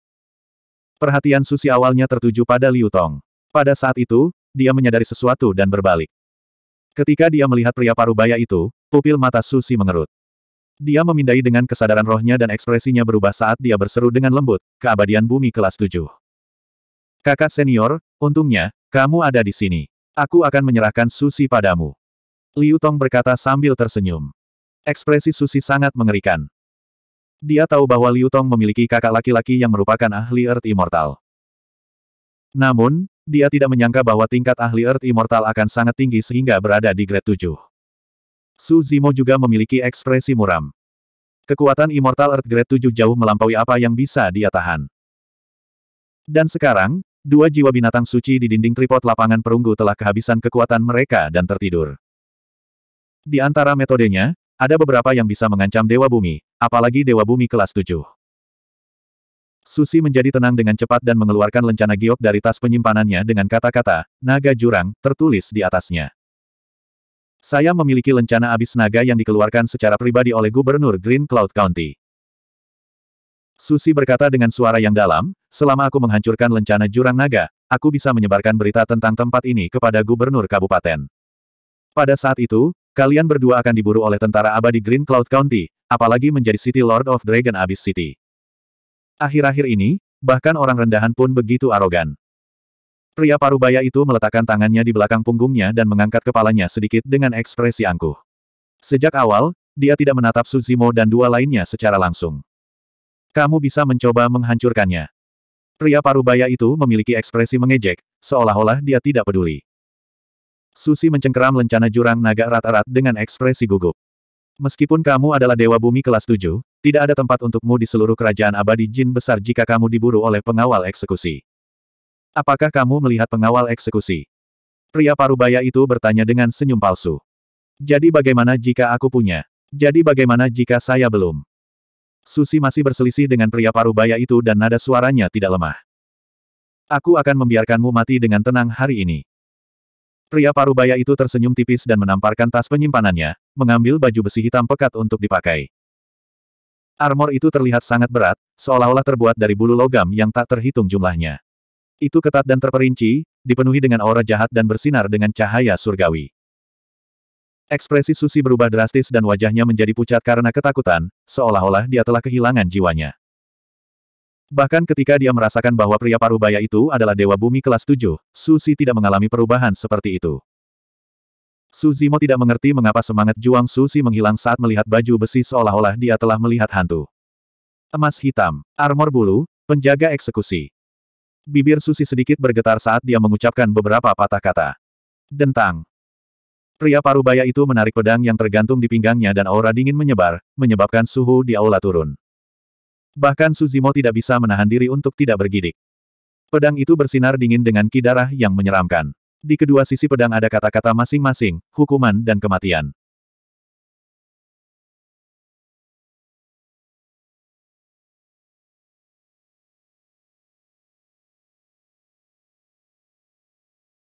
Perhatian Susi awalnya tertuju pada Liu Tong. Pada saat itu, dia menyadari sesuatu dan berbalik. Ketika dia melihat pria parubaya itu, pupil mata Susi mengerut. Dia memindai dengan kesadaran rohnya dan ekspresinya berubah saat dia berseru dengan lembut, keabadian bumi kelas tujuh. Kakak senior, untungnya, kamu ada di sini. Aku akan menyerahkan Susi padamu. Liu Tong berkata sambil tersenyum. Ekspresi Susi sangat mengerikan. Dia tahu bahwa Liu Tong memiliki kakak laki-laki yang merupakan ahli Earth Immortal. Namun, dia tidak menyangka bahwa tingkat ahli Earth Immortal akan sangat tinggi sehingga berada di grade 7. Su Zimo juga memiliki ekspresi muram. Kekuatan Immortal Earth Grade 7 jauh melampaui apa yang bisa dia tahan. Dan sekarang, dua jiwa binatang suci di dinding tripod lapangan perunggu telah kehabisan kekuatan mereka dan tertidur. Di antara metodenya, ada beberapa yang bisa mengancam Dewa Bumi, apalagi Dewa Bumi kelas 7. Susi menjadi tenang dengan cepat dan mengeluarkan lencana giok dari tas penyimpanannya dengan kata-kata, naga jurang, tertulis di atasnya. Saya memiliki lencana abis naga yang dikeluarkan secara pribadi oleh Gubernur Green Cloud County. Susi berkata dengan suara yang dalam, selama aku menghancurkan lencana jurang naga, aku bisa menyebarkan berita tentang tempat ini kepada Gubernur Kabupaten. Pada saat itu, kalian berdua akan diburu oleh tentara abadi Green Cloud County, apalagi menjadi City Lord of Dragon Abyss City. Akhir-akhir ini, bahkan orang rendahan pun begitu arogan. Pria parubaya itu meletakkan tangannya di belakang punggungnya dan mengangkat kepalanya sedikit dengan ekspresi angkuh. Sejak awal, dia tidak menatap Suzimo dan dua lainnya secara langsung. Kamu bisa mencoba menghancurkannya. Pria parubaya itu memiliki ekspresi mengejek, seolah-olah dia tidak peduli. Susi mencengkeram lencana jurang naga erat-erat dengan ekspresi gugup. Meskipun kamu adalah dewa bumi kelas 7, tidak ada tempat untukmu di seluruh kerajaan abadi jin besar jika kamu diburu oleh pengawal eksekusi. Apakah kamu melihat pengawal eksekusi? Pria parubaya itu bertanya dengan senyum palsu. Jadi bagaimana jika aku punya? Jadi bagaimana jika saya belum? Susi masih berselisih dengan pria parubaya itu dan nada suaranya tidak lemah. Aku akan membiarkanmu mati dengan tenang hari ini. Pria parubaya itu tersenyum tipis dan menamparkan tas penyimpanannya, mengambil baju besi hitam pekat untuk dipakai. Armor itu terlihat sangat berat, seolah-olah terbuat dari bulu logam yang tak terhitung jumlahnya. Itu ketat dan terperinci, dipenuhi dengan aura jahat dan bersinar dengan cahaya surgawi. Ekspresi Susi berubah drastis dan wajahnya menjadi pucat karena ketakutan, seolah-olah dia telah kehilangan jiwanya. Bahkan ketika dia merasakan bahwa pria parubaya itu adalah dewa bumi kelas 7, Susi tidak mengalami perubahan seperti itu. Suzimo tidak mengerti mengapa semangat juang Susi menghilang saat melihat baju besi seolah-olah dia telah melihat hantu. Emas hitam, armor bulu, penjaga eksekusi. Bibir Susi sedikit bergetar saat dia mengucapkan beberapa patah kata. Dentang. Pria parubaya itu menarik pedang yang tergantung di pinggangnya dan aura dingin menyebar, menyebabkan suhu di aula turun. Bahkan Suzimo tidak bisa menahan diri untuk tidak bergidik. Pedang itu bersinar dingin dengan ki yang menyeramkan. Di kedua sisi pedang ada kata-kata masing-masing, hukuman dan kematian.